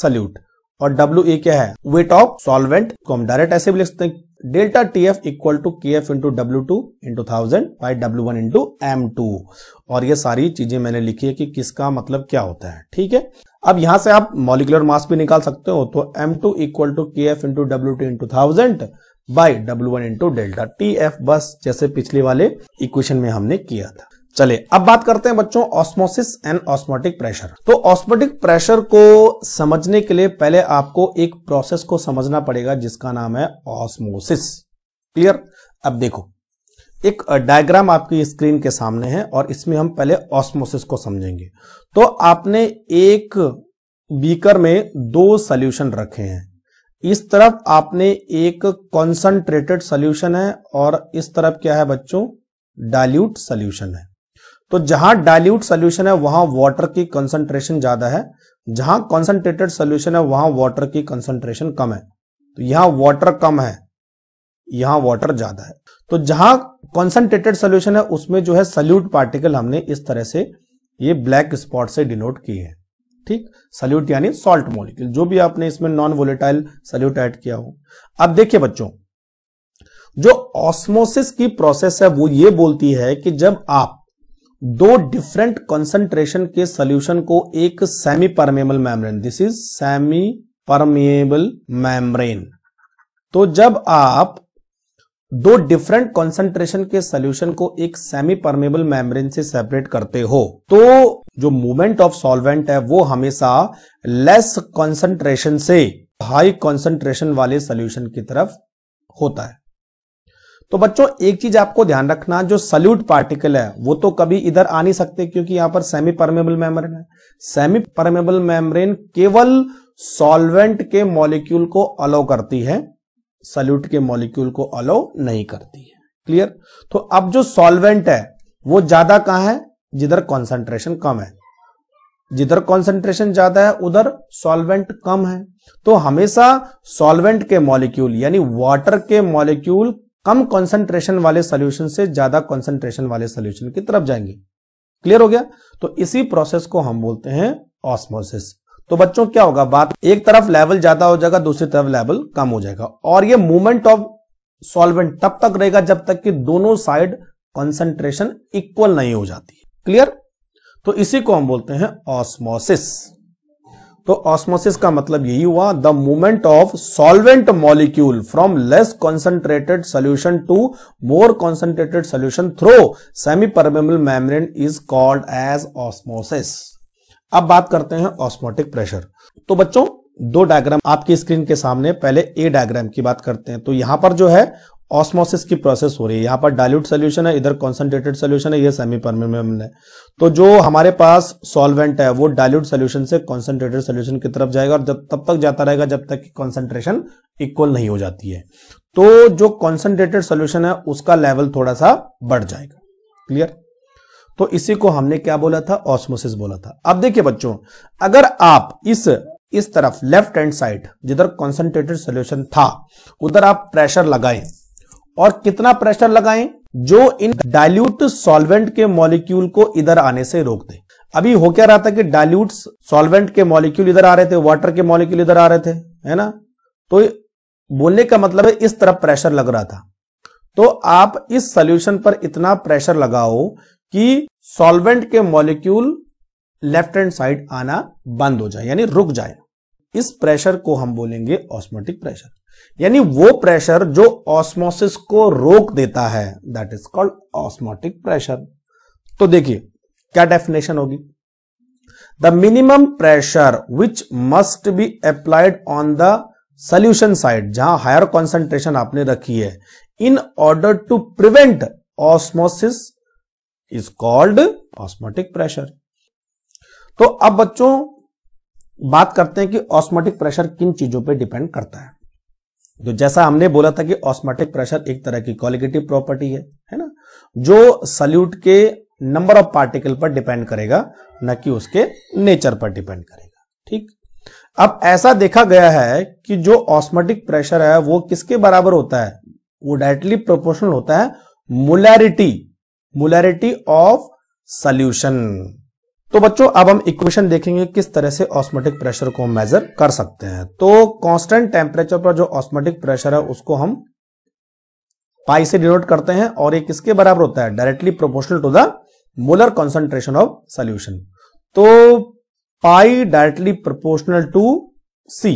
सल्यूट और डब्ल्यू ए क्या है वेट ऑफ सॉल्वेंट को हम डायरेक्ट ऐसे भी लिख सकते हैं delta T F equal to K F into W two into thousand by W one into M two और ये सारी चीजें मैंने लिखी है कि किसका मतलब क्या होता है ठीक है अब यहां से आप मॉलिकुलर मास भी निकाल सकते हो तो M two equal to K F into W two into thousand by W one into delta T F बस जैसे पिछले वाले इक्वेशन में हमने किया था चले अब बात करते हैं बच्चों ऑस्मोसिस एंड ऑस्मोटिक प्रेशर तो ऑस्मोटिक प्रेशर को समझने के लिए पहले आपको एक प्रोसेस को समझना पड़ेगा जिसका नाम है ऑस्मोसिस क्लियर अब देखो एक डायग्राम आपकी स्क्रीन के सामने है और इसमें हम पहले ऑस्मोसिस को समझेंगे तो आपने एक बीकर में दो सॉल्यूशन रखे हैं इस तरफ आपने एक कॉन्सेंट्रेटेड सॉल्यूशन है और इस तरफ क्या है बच्चों डाइल्यूट सॉल्यूशन है तो जहां डाइल्यूट सॉल्यूशन है वहां वाटर की कंसंट्रेशन ज्यादा है जहां कॉन्सेंट्रेटेड सोल्यूशन है वहां वाटर की कंसंट्रेशन कम है तो यहां वाटर कम है यहां वाटर ज्यादा है तो जहां कॉन्सेंट्रेटेड सोल्यूशन है उसमें जो है सल्यूट पार्टिकल हमने इस तरह से ये ब्लैक स्पॉट से डिनोट किए हैं ठीक सल्यूट यानी सॉल्ट मोलिक्यूल जो भी आपने इसमें नॉन वोलेटाइल सल्यूट ऐड किया हो अब देखिए बच्चों जो ऑस्मोसिस की प्रोसेस है वो ये बोलती है कि जब आप दो डिफरेंट कंसंट्रेशन के सोल्यूशन को एक semi permeable membrane this is semi permeable membrane तो जब आप दो डिफरेंट कॉन्सेंट्रेशन के सोल्यूशन को एक सेमी परमेबल मेम्ब्रेन से सेपरेट करते हो तो जो मूवमेंट ऑफ सॉल्वेंट है वो हमेशा लेस कॉन्सेंट्रेशन से हाई कॉन्सेंट्रेशन वाले सोल्यूशन की तरफ होता है तो बच्चों एक चीज आपको ध्यान रखना जो सल्यूट पार्टिकल है वो तो कभी इधर आ नहीं सकते क्योंकि यहां पर सेमी परमेबल मेम्ब्रेन है सेमी परमेबल मेम्ब्रेन केवल सॉल्वेंट के मॉलिक्यूल को अलाउ करती है सल्यूट के मॉलिक्यूल को अलाउ नहीं करती है क्लियर तो अब जो सॉल्वेंट है वो ज्यादा कहां है जिधर कॉन्सेंट्रेशन कम है जिधर कॉन्सेंट्रेशन ज्यादा है उधर सॉल्वेंट कम है तो हमेशा सॉल्वेंट के मॉलिक्यूल यानी वाटर के मॉलिक्यूल कम कॉन्सेंट्रेशन वाले सोल्यूशन से ज्यादा कॉन्सेंट्रेशन वाले सोल्यूशन की तरफ जाएंगे क्लियर हो गया तो इसी प्रोसेस को हम बोलते हैं ऑस्मोसिस तो बच्चों क्या होगा बात एक तरफ लेवल ज्यादा हो जाएगा दूसरी तरफ लेवल कम हो जाएगा और ये मूवमेंट ऑफ सॉल्वेंट तब तक रहेगा जब तक कि दोनों साइड कंसंट्रेशन इक्वल नहीं हो जाती क्लियर तो इसी को हम बोलते हैं ऑस्मोसिस तो ऑस्मोसिस का मतलब यही हुआ the movement of solvent molecule from less concentrated solution to more concentrated solution through semi permeable membrane is called as osmosis अब बात करते हैं ऑस्मोटिक प्रेशर तो बच्चों दो डायग्राम आपकी स्क्रीन के सामने पहले ए डायग्राम की बात करते हैं तो यहां पर जो है ऑस्मोसिस की प्रोसेस हो रही है यहां पर डाइल्यूट सोल्यूशन है इधर कॉन्सेंट्रेटेड सोल्यूशन है ये सेमी परमेबल है तो जो हमारे पास सॉल्वेंट है वो डाइल्यूट सोल्यूशन से कॉन्सेंट्रेटेड सोल्यूशन की तरफ जाएगा और जब तब तक जाता रहेगा जब तक कि कॉन्सेंट्रेशन इक्वल नहीं हो जाती है तो जो कॉन्सेंट्रेटेड सोल्यूशन है उसका लेवल थोड़ा सा बढ़ जाएगा क्लियर तो इसी को हमने क्या बोला था ऑस्मोसिस बोला था अब देखिए बच्चों अगर आप इस इस तरफ लेफ्ट हैंड साइड जिधर कॉन्सेंट्रेटेड सोल्यूशन था उधर आप प्रेशर लगाएं और कितना प्रेशर लगाएं जो इन डाइल्यूट सॉल्वेंट के मॉलिक्यूल को इधर आने से रोक दे अभी हो क्या रहा था कि डाइल्यूट सॉल्वेंट के मॉलिक्यूल इधर आ रहे थे वाटर के मॉलिक्यूल इधर आ रहे थे है ना तो बोलने का मतलब है इस तरफ प्रेशर लग रहा था तो आप इस सोल्यूशन पर इतना प्रेशर लगाओ कि सॉल्वेंट के मॉलिक्यूल लेफ्ट हैंड साइड आना बंद हो जाए यानी रुक जाए इस प्रेशर को हम बोलेंगे ऑस्मोटिक प्रेशर यानी वो प्रेशर जो ऑस्मोसिस को रोक देता है that is called osmotic pressure तो देखिए क्या डेफिनेशन होगी the minimum pressure which must be applied on the solution side जहां हायर कॉन्सेंट्रेशन आपने रखी है in order to prevent osmosis is called osmotic pressure तो अब बच्चों बात करते हैं कि ऑस्मोटिक प्रेशर किन चीजों पे डिपेंड करता है तो जैसा हमने बोला था कि ऑस्मोटिक प्रेशर एक तरह की क्वालिगेटिव प्रॉपर्टी है है ना जो सल्यूट के नंबर ऑफ पार्टिकल पर डिपेंड करेगा न कि उसके नेचर पर डिपेंड करेगा ठीक अब ऐसा देखा गया है कि जो ऑस्मेटिक प्रेशर है वो किसके बराबर होता है वो डायरेक्टली प्रोपोर्शनल होता है मोलैरिटी मुलैरिटी ऑफ सॉल्यूशन तो बच्चों अब हम इक्वेशन देखेंगे किस तरह से ऑस्मोटिक प्रेशर को मेजर कर सकते हैं तो कांस्टेंट टेम्परेचर पर जो ऑस्मोटिक प्रेशर है उसको हम पाई से डिनोट करते हैं और ये किसके बराबर होता है directly proportional to the molar concentration of solution तो pi directly proportional to C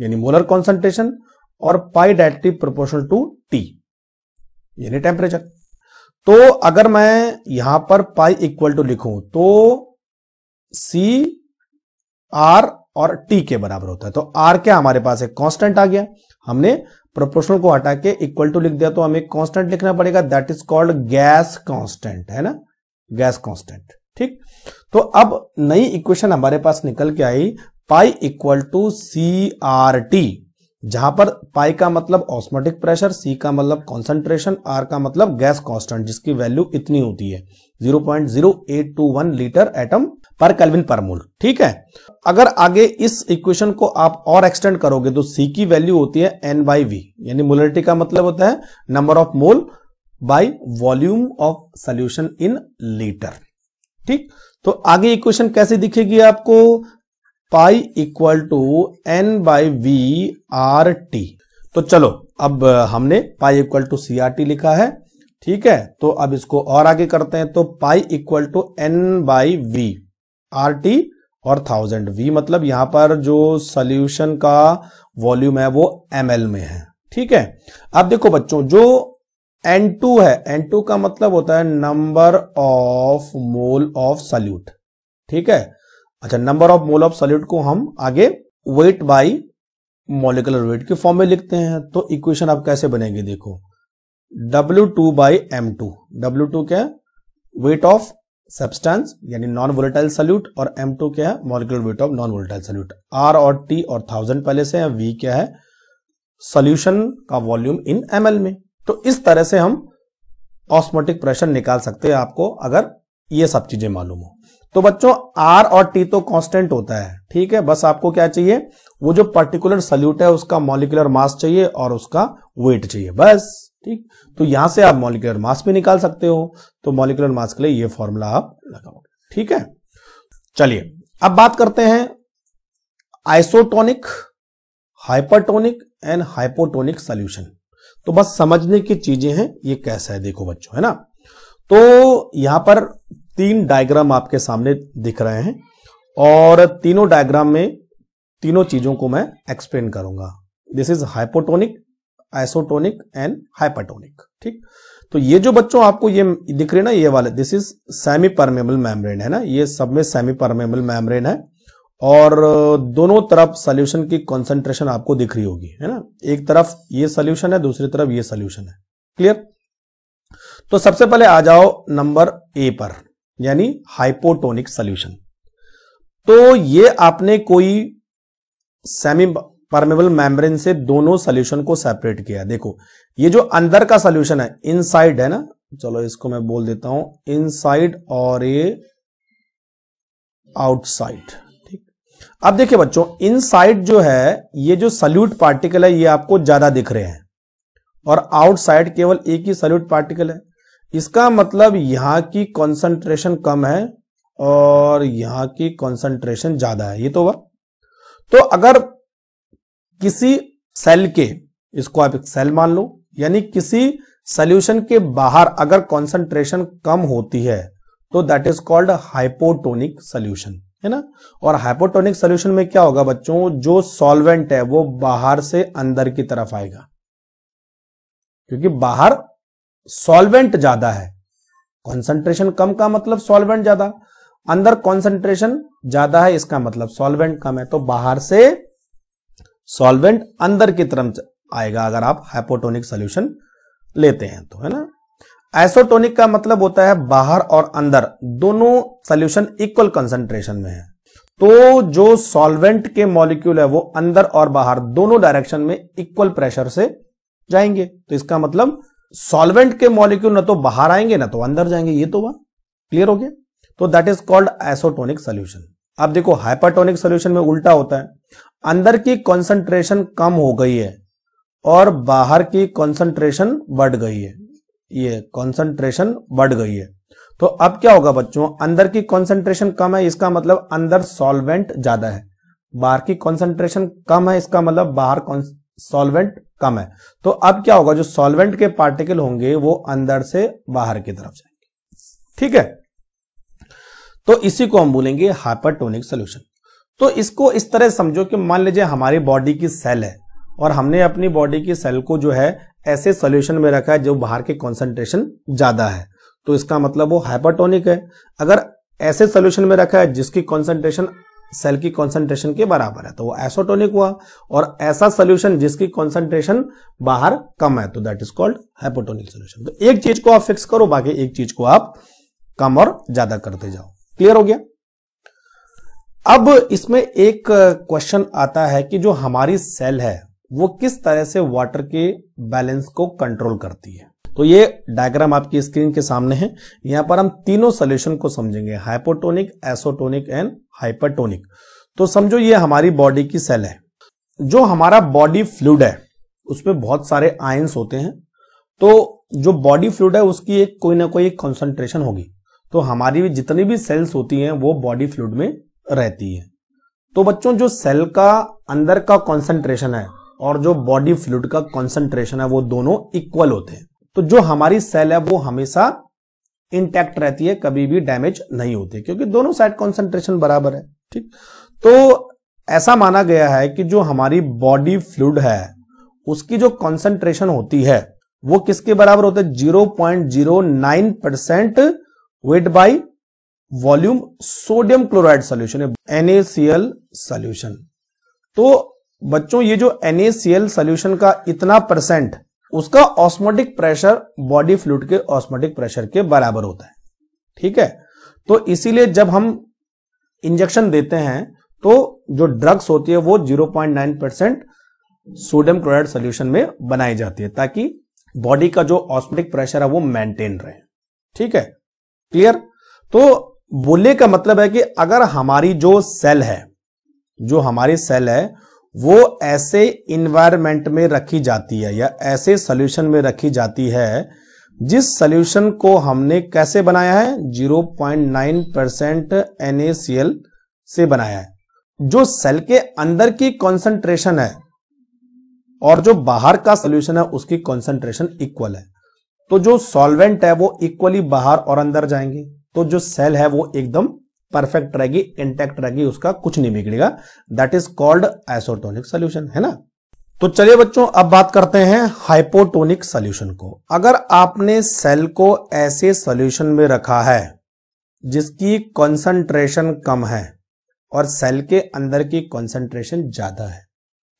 यानी मोलर कॉन्सेंट्रेशन और pi directly proportional to T यानी टेम्परेचर तो अगर मैं यहां पर पाई इक्वल टू लिखूं तो सी आर और टी के बराबर होता है तो आर क्या हमारे पास है कांस्टेंट आ गया हमने प्रोपोर्शनल को हटा के इक्वल टू लिख दिया तो हमें कांस्टेंट लिखना पड़ेगा that is called gas constant है ना गैस कांस्टेंट ठीक तो अब नई इक्वेशन हमारे पास निकल के आई pi equal to C R T जहां पर पाई का मतलब ऑस्मोटिक प्रेशर सी का मतलब कॉन्सेंट्रेशन आर का मतलब गैस कॉन्स्टेंट जिसकी वैल्यू इतनी होती है 0.0821 लीटर एटम पर कैलविन पर मोल ठीक है अगर आगे इस इक्वेशन को आप और एक्सटेंड करोगे तो सी की वैल्यू होती है एन बाई वी यानी मोलरिटी का मतलब होता है number of mole by volume of solution in litre ठीक तो आगे इक्वेशन कैसे दिखेगी आपको pi equal to N by V R T तो चलो अब हमने pi equal to C R T लिखा है ठीक है तो अब इसको और आगे करते हैं तो pi equal to N by V R T और थाउजेंड वी मतलब यहां पर जो सॉल्यूशन का वॉल्यूम है वो एम एल में है ठीक है अब देखो बच्चों जो एन टू है एन टू का मतलब होता है number of mole of solute ठीक है अच्छा number of mole of solute को हम आगे वेट बाई मोलिकुलर वेट के फॉर्म में लिखते हैं तो इक्वेशन आप कैसे बनेगी देखो W2 two by M two W two क्या है वेट ऑफ सब्सटेंस यानी नॉन वोलेटाइल सल्यूट और M2 क्या है molecular weight of non volatile solute R और T और थाउजेंड पहले से है V क्या है सोल्यूशन का वॉल्यूम इन एम में तो इस तरह से हम ऑस्मोटिक प्रेशर निकाल सकते हैं आपको अगर ये सब चीजें मालूम हो तो बच्चों आर और टी तो कांस्टेंट होता है ठीक है बस आपको क्या चाहिए वो जो पर्टिकुलर सल्यूट है उसका मॉलिकुलर मास चाहिए और उसका वेट चाहिए बस ठीक तो यहां से आप मॉलिकुलर मास भी निकाल सकते हो तो मॉलिकुलर मास के लिए ये फॉर्मूला आप लगाओगे ठीक है चलिए अब बात करते हैं isotonic hypertonic and hypotonic solution तो बस समझने की चीजें हैं ये कैसा है देखो बच्चों है ना तो यहां पर तीन डायग्राम आपके सामने दिख रहे हैं और तीनों डायग्राम में तीनों चीजों को मैं एक्सप्लेन करूंगा this is hypotonic isotonic and hypertonic ठीक तो ये जो बच्चों आपको ये दिख रहे ना ये वाले this is semi permeable membrane है ना ये सब में सेमी परमेबल मैमब्रेन है और दोनों तरफ सोल्यूशन की कॉन्सेंट्रेशन आपको दिख रही होगी है ना एक तरफ ये सोल्यूशन है दूसरी तरफ ये सोल्यूशन है क्लियर तो सबसे पहले आ जाओ नंबर ए पर यानी हाइपोटोनिक सोल्यूशन तो ये आपने कोई सेमी परमेबल मेम्ब्रेन से दोनों सोल्यूशन को सेपरेट किया देखो ये जो अंदर का सोल्यूशन है इनसाइड है ना चलो इसको मैं बोल देता हूं इनसाइड और ये आउटसाइड ठीक अब देखिए बच्चों इनसाइड जो है ये जो सल्यूट पार्टिकल है ये आपको ज्यादा दिख रहे हैं और आउटसाइड केवल एक ही सल्यूट पार्टिकल है इसका मतलब यहां की कॉन्सेंट्रेशन कम है और यहां की कॉन्सेंट्रेशन ज्यादा है ये तो हुआ तो अगर किसी सेल के इसको आप एक सेल मान लो यानी किसी सोल्यूशन के बाहर अगर कॉन्सेंट्रेशन कम होती है तो that is called hypotonic solution है ना और हाइपोटोनिक सोल्यूशन में क्या होगा बच्चों जो सॉल्वेंट है वो बाहर से अंदर की तरफ आएगा क्योंकि बाहर सॉल्वेंट ज्यादा है कॉन्सेंट्रेशन कम का मतलब सॉल्वेंट ज्यादा अंदर कॉन्सेंट्रेशन ज्यादा है इसका मतलब सॉल्वेंट कम है तो बाहर से सॉल्वेंट अंदर की तरफ आएगा अगर आप हाइपोटोनिक सोल्यूशन लेते हैं तो है ना एसोटोनिक का मतलब होता है बाहर और अंदर दोनों सोल्यूशन इक्वल कंसंट्रेशन में है तो जो सॉल्वेंट के मॉलिक्यूल है वो अंदर और बाहर दोनों डायरेक्शन में इक्वल प्रेशर से जाएंगे तो इसका मतलब सॉल्वेंट के मॉलिक्यूल ना तो बाहर आएंगे ना तो अंदर जाएंगे ये तो वह क्लियर हो गया तो that is called isotonic solution अब देखो हाइपरटोनिक सोल्यूशन में उल्टा होता है अंदर की कॉन्सेंट्रेशन कम हो गई है और बाहर की कॉन्सेंट्रेशन बढ़ गई है ये कॉन्सेंट्रेशन बढ़ गई है तो अब क्या होगा बच्चों अंदर की कॉन्सेंट्रेशन कम है इसका मतलब अंदर सॉल्वेंट ज्यादा है बाहर की कॉन्सेंट्रेशन कम है इसका मतलब बाहर सॉल्वेंट कम है तो अब क्या होगा जो सॉल्वेंट के पार्टिकल होंगे वो अंदर से बाहर की तरफ जाएंगे ठीक है तो इसी को हम बोलेंगे हाइपरटोनिक सोल्यूशन तो इसको इस तरह समझो कि मान लीजिए हमारी बॉडी की सेल है और हमने अपनी बॉडी की सेल को जो है ऐसे सोल्यूशन में रखा है जो बाहर के कॉन्सेंट्रेशन ज्यादा है तो इसका मतलब वो हाइपरटोनिक है अगर ऐसे सोल्यूशन में रखा है जिसकी कॉन्सेंट्रेशन सेल की कॉन्सेंट्रेशन के बराबर है तो वो एसोटोनिक हुआ और ऐसा सोल्यूशन जिसकी कॉन्सेंट्रेशन बाहर कम है तो that is called hypotonic solution तो एक चीज को आप फिक्स करो बाकी एक चीज को आप कम और ज्यादा करते जाओ क्लियर हो गया अब इसमें एक क्वेश्चन आता है कि जो हमारी सेल है वो किस तरह से वाटर के बैलेंस को कंट्रोल करती है तो ये डायग्राम आपकी स्क्रीन के सामने है यहां पर हम तीनों सोल्यूशन को समझेंगे हाइपोटोनिक एसोटोनिक एंड हाइपरटोनिक तो समझो ये हमारी बॉडी की सेल है जो हमारा बॉडी फ्लूड है उसमें बहुत सारे आयंस होते हैं तो जो बॉडी फ्लूड है उसकी एक कोई ना कोई एक कॉन्सेंट्रेशन होगी तो हमारी जितनी भी सेल्स होती हैं वो बॉडी फ्लूड में रहती है तो बच्चों जो सेल का अंदर का कॉन्सेंट्रेशन है और जो बॉडी फ्लूड का कॉन्सेंट्रेशन है वो दोनों इक्वल होते हैं तो जो हमारी सेल है वो हमेशा इंटैक्ट रहती है कभी भी डैमेज नहीं होती क्योंकि दोनों साइड कॉन्सेंट्रेशन बराबर है ठीक तो ऐसा माना गया है कि जो हमारी बॉडी फ्लूड है उसकी जो कॉन्सेंट्रेशन होती है वो किसके बराबर होता है zero point zero nine percent weight by volume sodium chloride solution NaCl solution तो बच्चों ये जो एनएसीएल सोल्यूशन का इतना परसेंट उसका ऑस्मोटिक प्रेशर बॉडी फ्लूड के ऑस्मोटिक प्रेशर के बराबर होता है ठीक है तो इसीलिए जब हम इंजेक्शन देते हैं तो जो ड्रग्स होती है वो 0.9 परसेंट सोडियम क्लोराइड सोल्यूशन में बनाई जाती है ताकि बॉडी का जो ऑस्मोटिक प्रेशर है वो मेंटेन रहे ठीक है क्लियर तो बोलने का मतलब है कि अगर हमारी जो सेल है जो हमारी सेल है वो ऐसे इन्वायरमेंट में रखी जाती है या ऐसे सोल्यूशन में रखी जाती है जिस सोल्यूशन को हमने कैसे बनाया है 0.9 परसेंट NaCl से बनाया है जो सेल के अंदर की कॉन्सेंट्रेशन है और जो बाहर का सोल्यूशन है उसकी कॉन्सेंट्रेशन इक्वल है तो जो सॉल्वेंट है वो इक्वली बाहर और अंदर जाएंगे तो जो सेल है वो एकदम परफेक्ट रहेगी इंटैक्ट रहेगी उसका कुछ नहीं बिगड़ेगा that is called isotonic solution है ना तो चलिए बच्चों अब बात करते हैं हाइपोटोनिक सोल्यूशन को अगर आपने सेल को ऐसे सोल्यूशन में रखा है जिसकी कॉन्सेंट्रेशन कम है और सेल के अंदर की कॉन्सेंट्रेशन ज्यादा है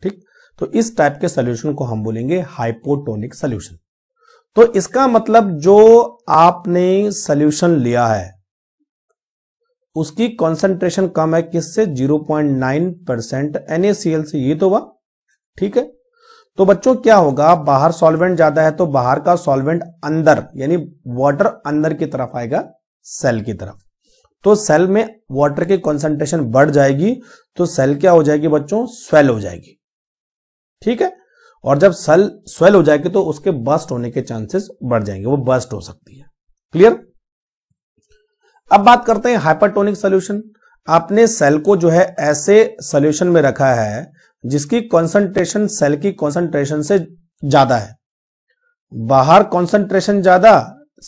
ठीक तो इस टाइप के सोल्यूशन को हम बोलेंगे हाइपोटोनिक सोल्यूशन तो इसका मतलब जो आपने सोल्यूशन लिया है उसकी कॉन्सेंट्रेशन कम है किससे 0.9 परसेंट एनएसीएल से ये तो हुआ ठीक है तो बच्चों क्या होगा बाहर सॉल्वेंट ज्यादा है तो बाहर का सॉल्वेंट अंदर यानी वाटर अंदर की तरफ आएगा सेल की तरफ तो सेल में वाटर की कॉन्सेंट्रेशन बढ़ जाएगी तो सेल क्या हो जाएगी बच्चों स्वेल हो जाएगी ठीक है और जब सेल स्वेल हो जाएगी तो उसके बस्ट होने के चांसेस बढ़ जाएंगे वो बस्ट हो सकती है क्लियर अब बात करते हैं हाइपरटोनिक सोल्यूशन आपने सेल को जो है ऐसे सोल्यूशन में रखा है जिसकी कॉन्सेंट्रेशन सेल की कॉन्सेंट्रेशन से ज्यादा है बाहर कॉन्सेंट्रेशन ज्यादा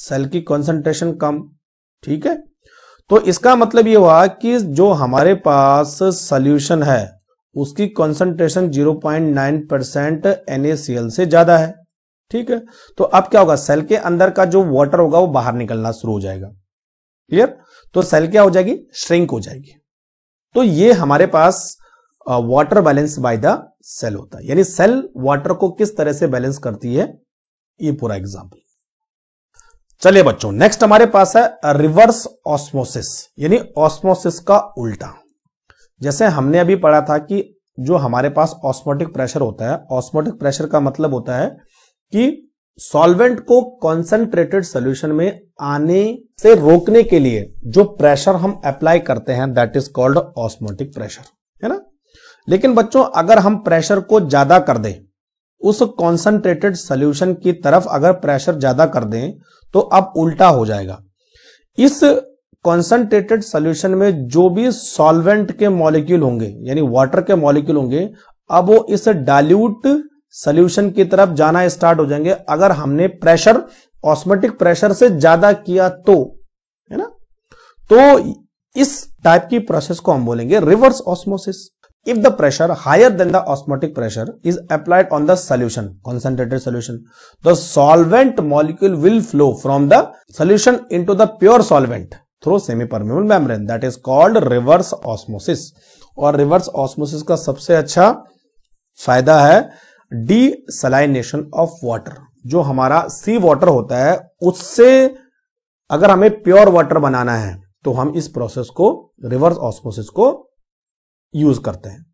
सेल की कॉन्सेंट्रेशन कम ठीक है तो इसका मतलब यह हुआ कि जो हमारे पास सोल्यूशन है उसकी कॉन्सेंट्रेशन 0.9 परसेंट एन से ज्यादा है ठीक है तो अब क्या होगा सेल के अंदर का जो वाटर होगा वो बाहर निकलना शुरू हो जाएगा क्लियर तो सेल क्या हो जाएगी श्रिंक हो जाएगी तो ये हमारे पास water balance by the cell होता है यानी सेल वाटर को किस तरह से बैलेंस करती है ये पूरा एग्जाम्पल चलिए बच्चों नेक्स्ट हमारे पास है रिवर्स ऑस्मोसिस यानी ऑस्मोसिस का उल्टा जैसे हमने अभी पढ़ा था कि जो हमारे पास ऑस्मोटिक प्रेशर होता है ऑस्मोटिक प्रेशर का मतलब होता है कि सॉल्वेंट को कॉन्सेंट्रेटेड सोल्यूशन में आने से रोकने के लिए जो प्रेशर हम अप्लाई करते हैं that is called osmotic pressure है ना लेकिन बच्चों अगर हम प्रेशर को ज्यादा कर दें उस कॉन्सेंट्रेटेड सोल्यूशन की तरफ अगर प्रेशर ज्यादा कर दें तो अब उल्टा हो जाएगा इस कॉन्सेंट्रेटेड सोल्यूशन में जो भी सॉल्वेंट के मॉलिक्यूल होंगे यानी वाटर के मॉलिक्यूल होंगे अब वो इस डाल्यूट सोल्यूशन की तरफ जाना स्टार्ट हो जाएंगे अगर हमने प्रेशर ऑस्मेटिक प्रेशर से ज्यादा किया तो है ना तो इस टाइप की प्रोसेस को हम बोलेंगे reverse osmosis if the pressure higher than the osmotic pressure is applied on the solution concentrated solution the solvent molecule will flow from the solution into the pure solvent through semi permeable membrane that is called reverse osmosis और रिवर्स ऑस्मोसिस का सबसे अच्छा फायदा है डी सलाइनेशन ऑफ वाटर जो हमारा सी वाटर होता है उससे अगर हमें प्योर वाटर बनाना है तो हम इस प्रोसेस को रिवर्स ऑस्मोसिस को यूज करते हैं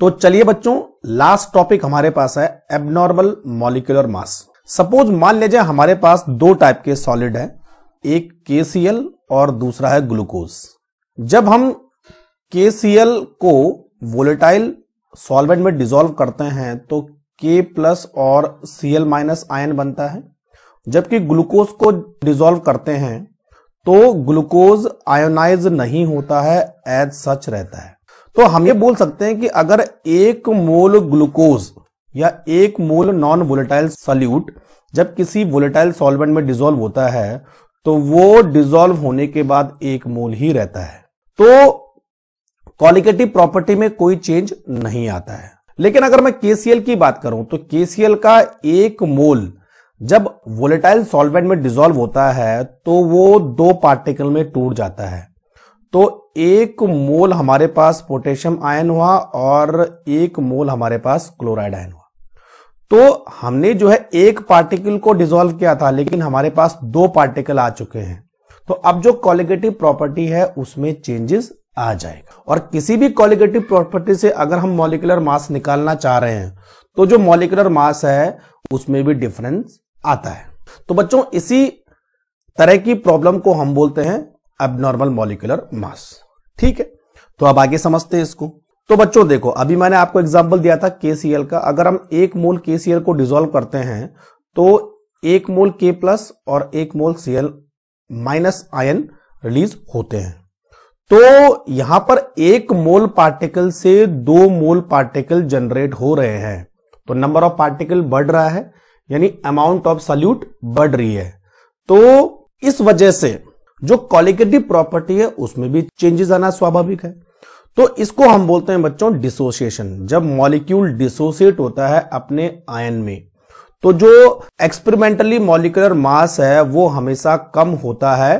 तो चलिए बच्चों लास्ट टॉपिक हमारे पास है एबनॉर्मल मॉलिकुलर मास सपोज मान लीजिए हमारे पास दो टाइप के सॉलिड है एक के और दूसरा है ग्लूकोज जब हम के को वोलेटाइल सॉल्वेंट में डिजोल्व करते हैं तो के प्लस और सी एल माइनस आयन बनता है जबकि ग्लूकोज को डिजोल्व करते हैं तो ग्लूकोज आयोनाइज नहीं होता है एज सच रहता है तो हम ये बोल सकते हैं कि अगर एक मोल ग्लूकोज या एक मोल नॉन वोलेटाइल सल्यूट जब किसी वोलेटाइल सॉल्वेंट में डिजोल्व होता है तो वो डिजोल्व होने के बाद एक मोल ही रहता है तो कॉलिकेटिव प्रॉपर्टी में कोई चेंज नहीं आता है लेकिन अगर मैं केसीएल की बात करूं तो केसीएल का एक मोल जब वोलेटाइल सॉल्वेंट में डिजोल्व होता है तो वो दो पार्टिकल में टूट जाता है तो एक मोल हमारे पास पोटेशियम आयन हुआ और एक मोल हमारे पास क्लोराइड आयन हुआ तो हमने जो है एक पार्टिकल को डिजोल्व किया था लेकिन हमारे पास दो पार्टिकल आ चुके हैं तो अब जो कॉलिगेटिव प्रॉपर्टी है उसमें चेंजेस आ जाएगा और किसी भी कॉलिगेटिव प्रॉपर्टी से अगर हम मॉलिकुलर मास निकालना चाह रहे हैं तो जो मॉलिकुलर मास है उसमें भी डिफरेंस आता है तो बच्चों इसी तरह की प्रॉब्लम को हम बोलते हैं एबनॉर्मल मॉलिकुलर मास ठीक है तो अब आगे समझते हैं इसको तो बच्चों देखो अभी मैंने आपको एग्जाम्पल दिया था केसीएल का अगर हम एक मोल केसीएल को डिजोल्व करते हैं तो एक मोल के प्लस और एक mole Cl minus ion release होते हैं तो यहां पर एक मोल पार्टिकल से दो मोल पार्टिकल जनरेट हो रहे हैं तो नंबर ऑफ पार्टिकल बढ़ रहा है यानी अमाउंट ऑफ सल्यूट बढ़ रही है तो इस वजह से जो कॉलिकेटिव प्रॉपर्टी है उसमें भी चेंजेस आना स्वाभाविक है तो इसको हम बोलते हैं बच्चों डिसोसिएशन जब मॉलिक्यूल डिसोसिएट होता है अपने आयन में तो जो एक्सपेरिमेंटली मॉलिकुलर मास है वो हमेशा कम होता है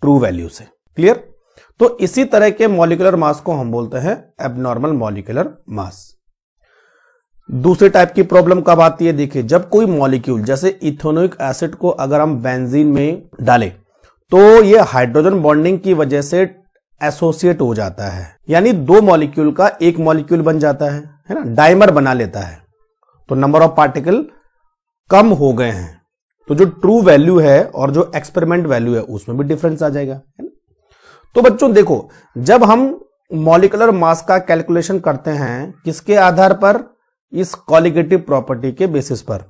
ट्रू वैल्यू से क्लियर तो इसी तरह के मॉलिकुलर मास को हम बोलते हैं एबनॉर्मल मॉलिकुलर मास दूसरे टाइप की प्रॉब्लम कब आती है देखिए जब कोई मॉलिक्यूल जैसे इथोनोइक एसिड को अगर हम बेंजीन में डालें तो ये हाइड्रोजन बॉन्डिंग की वजह से एसोसिएट हो जाता है यानी दो मॉलिक्यूल का एक मॉलिक्यूल बन जाता है है ना डाइमर बना लेता है तो नंबर ऑफ पार्टिकल कम हो गए हैं तो जो ट्रू वैल्यू है और जो एक्सपेरिमेंट वैल्यू है उसमें भी डिफरेंस आ जाएगा है ना तो बच्चों देखो जब हम मॉलिकुलर मास का कैलकुलेशन करते हैं किसके आधार पर इस कॉलिगेटिव प्रॉपर्टी के बेसिस पर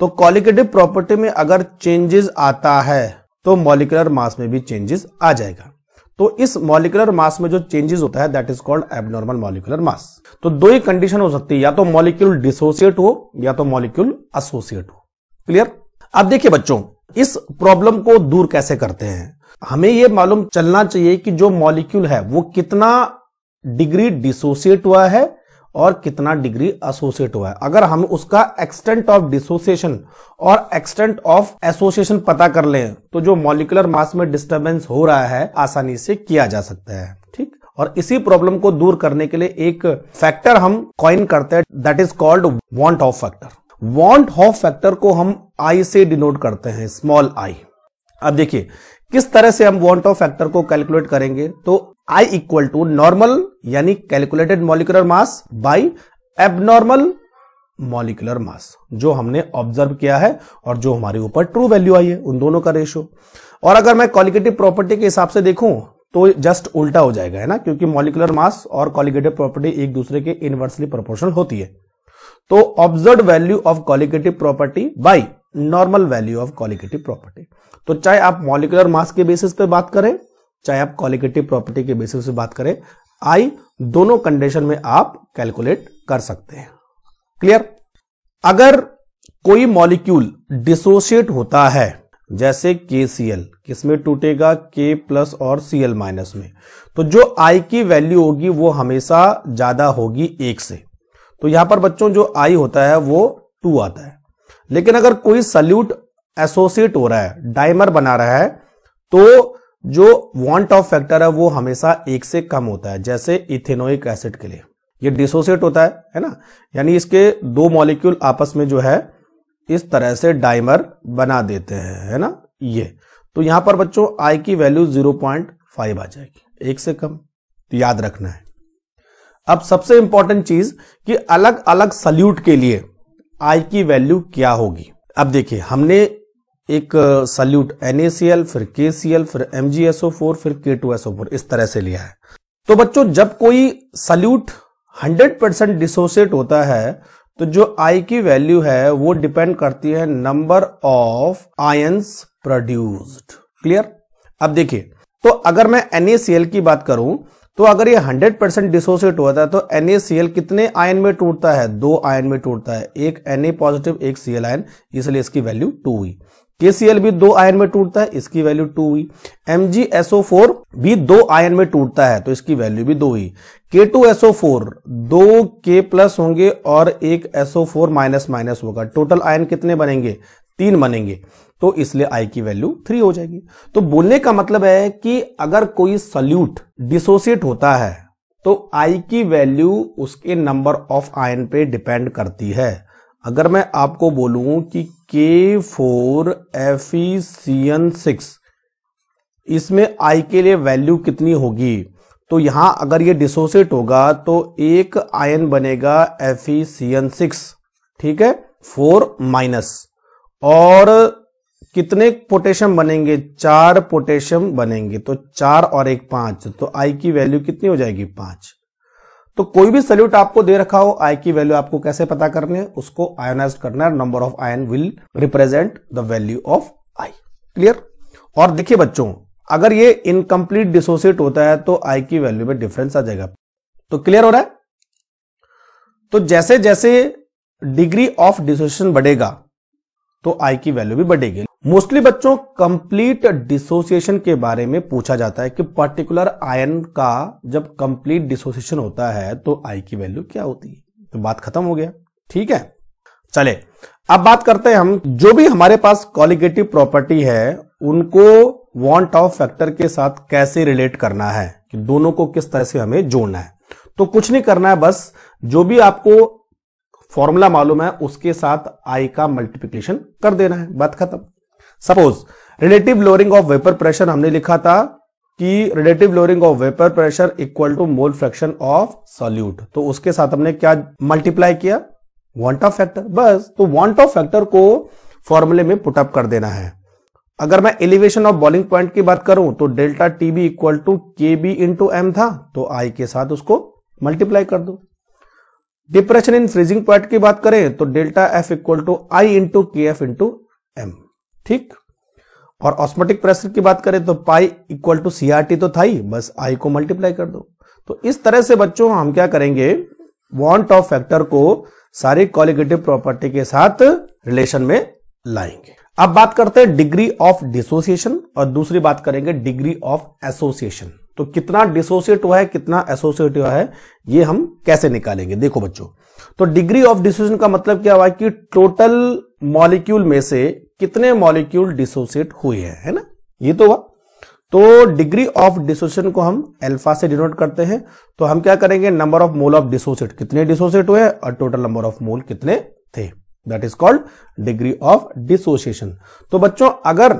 तो कॉलिगेटिव प्रॉपर्टी में अगर चेंजेस आता है तो मॉलिकुलर मास में भी चेंजेस आ जाएगा तो इस मॉलिकुलर मास में जो चेंजेस होता है that is called abnormal molecular mass तो दो ही कंडीशन हो सकती है या तो मॉलिक्यूल डिसोसिएट हो या तो मॉलिक्यूल एसोसिएट हो क्लियर अब देखिए बच्चों इस प्रॉब्लम को दूर कैसे करते हैं हमें यह मालूम चलना चाहिए कि जो मॉलिक्यूल है वो कितना डिग्री डिसोसिएट हुआ है और कितना डिग्री एसोसिएट हुआ है अगर हम उसका एक्सटेंट ऑफ डिसोसिएशन और एक्सटेंट ऑफ एसोसिएशन पता कर लें तो जो मॉलिकुलर मास में डिस्टरबेंस हो रहा है आसानी से किया जा सकता है ठीक और इसी प्रॉब्लम को दूर करने के लिए एक फैक्टर हम कॉइन करते हैं that is called van't Hoff factor van't Hoff factor को हम आई से डिनोट करते हैं स्मॉल आई अब देखिए किस तरह से हम वॉन्ट ऑफ फैक्टर को कैलकुलेट करेंगे तो आई इक्वल टू नॉर्मल यानी calculated molecular mass by abnormal molecular mass जो हमने ऑब्जर्व किया है और जो हमारे ऊपर ट्रू वैल्यू आई है उन दोनों का रेशो और अगर मैं कॉलिगेटिव प्रॉपर्टी के हिसाब से देखूं तो जस्ट उल्टा हो जाएगा है ना क्योंकि मॉलिकुलर मास और कॉलिगेटिव प्रॉपर्टी एक दूसरे के इनवर्सली प्रोपोर्शनल होती है तो observe value of colligative property by normal value of colligative property तो चाहे आप मॉलिकुलर मास के बेसिस पे बात करें चाहे आप कॉलिकेटिव प्रॉपर्टी के बेसिस पे बात करें आई दोनों कंडीशन में आप कैलकुलेट कर सकते हैं क्लियर अगर कोई मॉलिक्यूल डिसोशिएट होता है जैसे के सी एल किसमें टूटेगा के प्लस और सी एल माइनस में तो जो आई की वैल्यू होगी वो हमेशा ज्यादा होगी एक से तो यहां पर बच्चों जो आई होता है वो टू आता है लेकिन अगर कोई सल्यूट एसोसिएट हो रहा है डाइमर बना रहा है तो जो वॉन्ट ऑफ फैक्टर है वो हमेशा एक से कम होता है जैसे इथेनोइक एसिड के लिए ये डिसोसिएट होता है है ना यानी इसके दो मॉलिक्यूल आपस में जो है इस तरह से डाइमर बना देते हैं है ना ये तो यहां पर बच्चों आई की वैल्यू 0.5 आ जाएगी एक से कम तो याद रखना है अब सबसे इंपॉर्टेंट चीज कि अलग अलग सल्यूट के लिए आई की वैल्यू क्या होगी अब देखिए हमने एक सल्यूट एनएसीएल फिर के फिर एम फिर के इस तरह से लिया है तो बच्चों जब कोई सल्यूट 100 परसेंट डिसोसिएट होता है तो जो आई की वैल्यू है वो डिपेंड करती है number of ions produced clear अब देखिए तो अगर मैं NaCl की बात करूं तो अगर ये 100 परसेंट डिसोसिएट होता है तो NaCl कितने आयन में टूटता है दो आयन में टूटता है एक Na पॉजिटिव एक Cl आयन इसलिए इसकी वैल्यू टू हुई KCl भी दो आयन में टूटता है इसकी वैल्यू टू हुई MgSO4 भी दो आयन में टूटता है तो इसकी वैल्यू भी दो हुई K2SO4 दो K प्लस होंगे और एक SO4 माइनस माइनस होगा टोटल आयन कितने बनेंगे तीन बनेंगे तो इसलिए आई की वैल्यू थ्री हो जाएगी तो बोलने का मतलब है कि अगर कोई सल्यूट डिसोसिएट होता है तो आई की वैल्यू उसके नंबर ऑफ आयन पे डिपेंड करती है अगर मैं आपको बोलूं कि के फोर एफ सिक्स इसमें आई के लिए वैल्यू कितनी होगी तो यहां अगर ये डिसोसिएट होगा तो एक आयन बनेगा एफ सिक्स e ठीक है फोर माइनस और कितने पोटेशियम बनेंगे चार पोटेशियम बनेंगे तो चार और एक पांच तो आई की वैल्यू कितनी हो जाएगी पांच तो कोई भी सल्यूट आपको दे रखा हो आई की वैल्यू आपको कैसे पता करनी है उसको आयोनाइज करना है number of ion will represent the value of i clear और देखिए बच्चों अगर ये इनकम्प्लीट डिसोसिएट होता है तो आई की वैल्यू में डिफरेंस आ जाएगा तो क्लियर हो रहा है तो जैसे जैसे डिग्री ऑफ डिसोसिएशन बढ़ेगा तो आई की वैल्यू भी बढ़ेगी मोस्टली बच्चों कंप्लीट डिसोसिएशन के बारे में पूछा जाता है कि पर्टिकुलर आयन का जब कंप्लीट डिसोसिएशन होता है तो आई की वैल्यू क्या होती है तो बात खत्म हो गया ठीक है चले अब बात करते हैं हम जो भी हमारे पास कॉलिगेटिव प्रॉपर्टी है उनको वॉन्ट ऑफ फैक्टर के साथ कैसे रिलेट करना है कि दोनों को किस तरह से हमें जोड़ना है तो कुछ नहीं करना है बस जो भी आपको फॉर्मूला मालूम है उसके साथ आई का मल्टीप्लीकेशन कर देना है बात खत्म suppose relative lowering of vapour pressure हमने लिखा था कि relative lowering of vapour pressure equal to mole fraction of solute तो उसके साथ हमने क्या मल्टीप्लाई किया वांट ऑफ फैक्टर बस तो वांट ऑफ फैक्टर को फॉर्मूले में पुट अप कर देना है अगर मैं एलिवेशन ऑफ बॉलिंग पॉइंट की बात करूं तो delta T B equal to K B into M था तो आई के साथ उसको मल्टीप्लाई कर दो डिप्रेशन इन फ्रीजिंग पॉइंट की बात करें तो delta F equal to i into K F into M ठीक और ऑस्मोटिक प्रेशर की बात करें तो पाई इक्वल टू सीआरटी तो था ही बस आई को मल्टीप्लाई कर दो तो इस तरह से बच्चों हम क्या करेंगे वॉन्ट ऑफ फैक्टर को सारी क्वालिगेटिव प्रॉपर्टी के साथ रिलेशन में लाएंगे अब बात करते हैं डिग्री ऑफ डिसोसिएशन और दूसरी बात करेंगे डिग्री ऑफ एसोसिएशन तो कितना डिसोसिएट हुआ है कितना एसोसिएट हुआ है ये हम कैसे निकालेंगे देखो बच्चों तो डिग्री ऑफ डिसोसिएशन का मतलब क्या हुआ कि टोटल मॉलिक्यूल में से कितने मॉलिक्यूल डिसोसिएट हुए हैं है ना ये तो हुआ तो डिग्री ऑफ डिसोसिएशन को हम अल्फा से डिनोट करते हैं तो हम क्या करेंगे number of mole of dissociate कितने डिसोसिएट हुए और टोटल नंबर ऑफ मोल कितने थे that is called degree of dissociation तो बच्चों अगर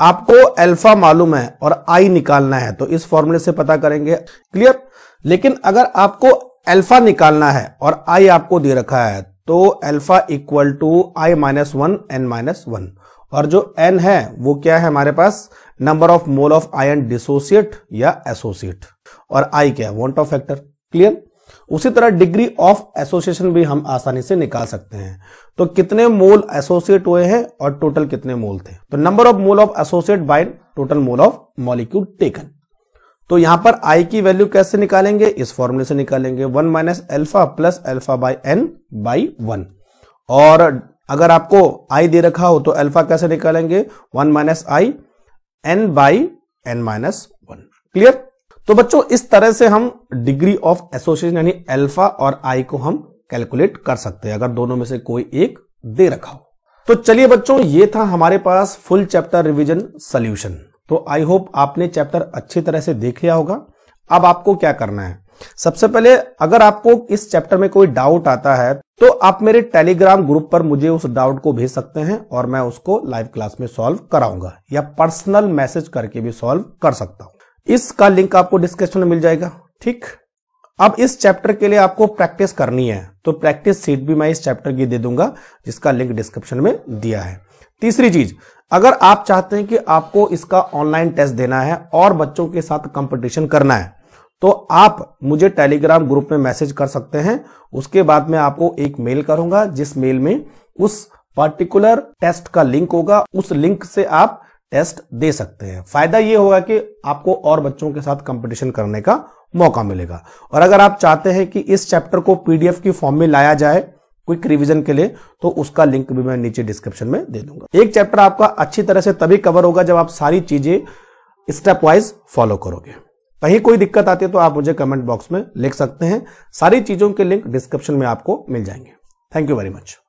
आपको अल्फा मालूम है और आई निकालना है तो इस फॉर्मूले से पता करेंगे क्लियर लेकिन अगर आपको अल्फा निकालना है और आई आपको दे रखा है तो alpha equal to i minus one n minus one और जो एन है वो क्या है हमारे पास number of mole of ion dissociate या एसोसिएट और आई क्या है वॉन्ट ऑफ फैक्टर क्लियर उसी तरह डिग्री ऑफ एसोसिएशन भी हम आसानी से निकाल सकते हैं तो कितने मोल एसोसिएट हुए हैं और टोटल कितने मोल थे तो number of mole of associate by total mole of molecule taken तो यहां पर आई की वैल्यू कैसे निकालेंगे इस फॉर्मूले से निकालेंगे one minus alpha plus alpha by n by one और अगर आपको आई दे रखा हो तो एल्फा कैसे निकालेंगे one minus i n by n minus one clear तो बच्चों इस तरह से हम डिग्री ऑफ एसोसिएशन यानी अल्फा और आई को हम कैलकुलेट कर सकते हैं अगर दोनों में से कोई एक दे रखा हो तो चलिए बच्चों ये था हमारे पास फुल चैप्टर रिवीजन सोल्यूशन तो आई होप आपने चैप्टर अच्छी तरह से देख लिया होगा अब आपको क्या करना है सबसे पहले अगर आपको इस चैप्टर में कोई डाउट आता है तो आप मेरे टेलीग्राम ग्रुप पर मुझे उस डाउट को भेज सकते हैं और मैं उसको लाइव क्लास में सॉल्व कराऊंगा या पर्सनल मैसेज करके भी सॉल्व कर सकता हूं इसका लिंक आपको डिस्क्रिप्शन में मिल जाएगा ठीक अब इस चैप्टर के लिए आपको प्रैक्टिस करनी है तो प्रैक्टिस सीट भी मैं इस चैप्टर की दे दूंगा जिसका लिंक डिस्क्रिप्शन में दिया है तीसरी चीज अगर आप चाहते हैं कि आपको इसका ऑनलाइन टेस्ट देना है और बच्चों के साथ कंपटीशन करना है तो आप मुझे टेलीग्राम ग्रुप में मैसेज कर सकते हैं उसके बाद में आपको एक मेल करूंगा जिस मेल में उस पर्टिकुलर टेस्ट का लिंक होगा उस लिंक से आप टेस्ट दे सकते हैं फायदा ये होगा कि आपको और बच्चों के साथ कंपटीशन करने का मौका मिलेगा और अगर आप चाहते हैं कि इस चैप्टर को पीडीएफ की फॉर्म में लाया जाए क्विक रिवीजन के लिए तो उसका लिंक भी मैं नीचे डिस्क्रिप्शन में दे दूंगा एक चैप्टर आपका अच्छी तरह से तभी कवर होगा जब आप सारी चीजें स्टेप वाइज फॉलो करोगे कहीं कोई दिक्कत आती है तो आप मुझे कमेंट बॉक्स में लिख सकते हैं सारी चीजों के लिंक डिस्क्रिप्शन में आपको मिल जाएंगे थैंक यू वेरी मच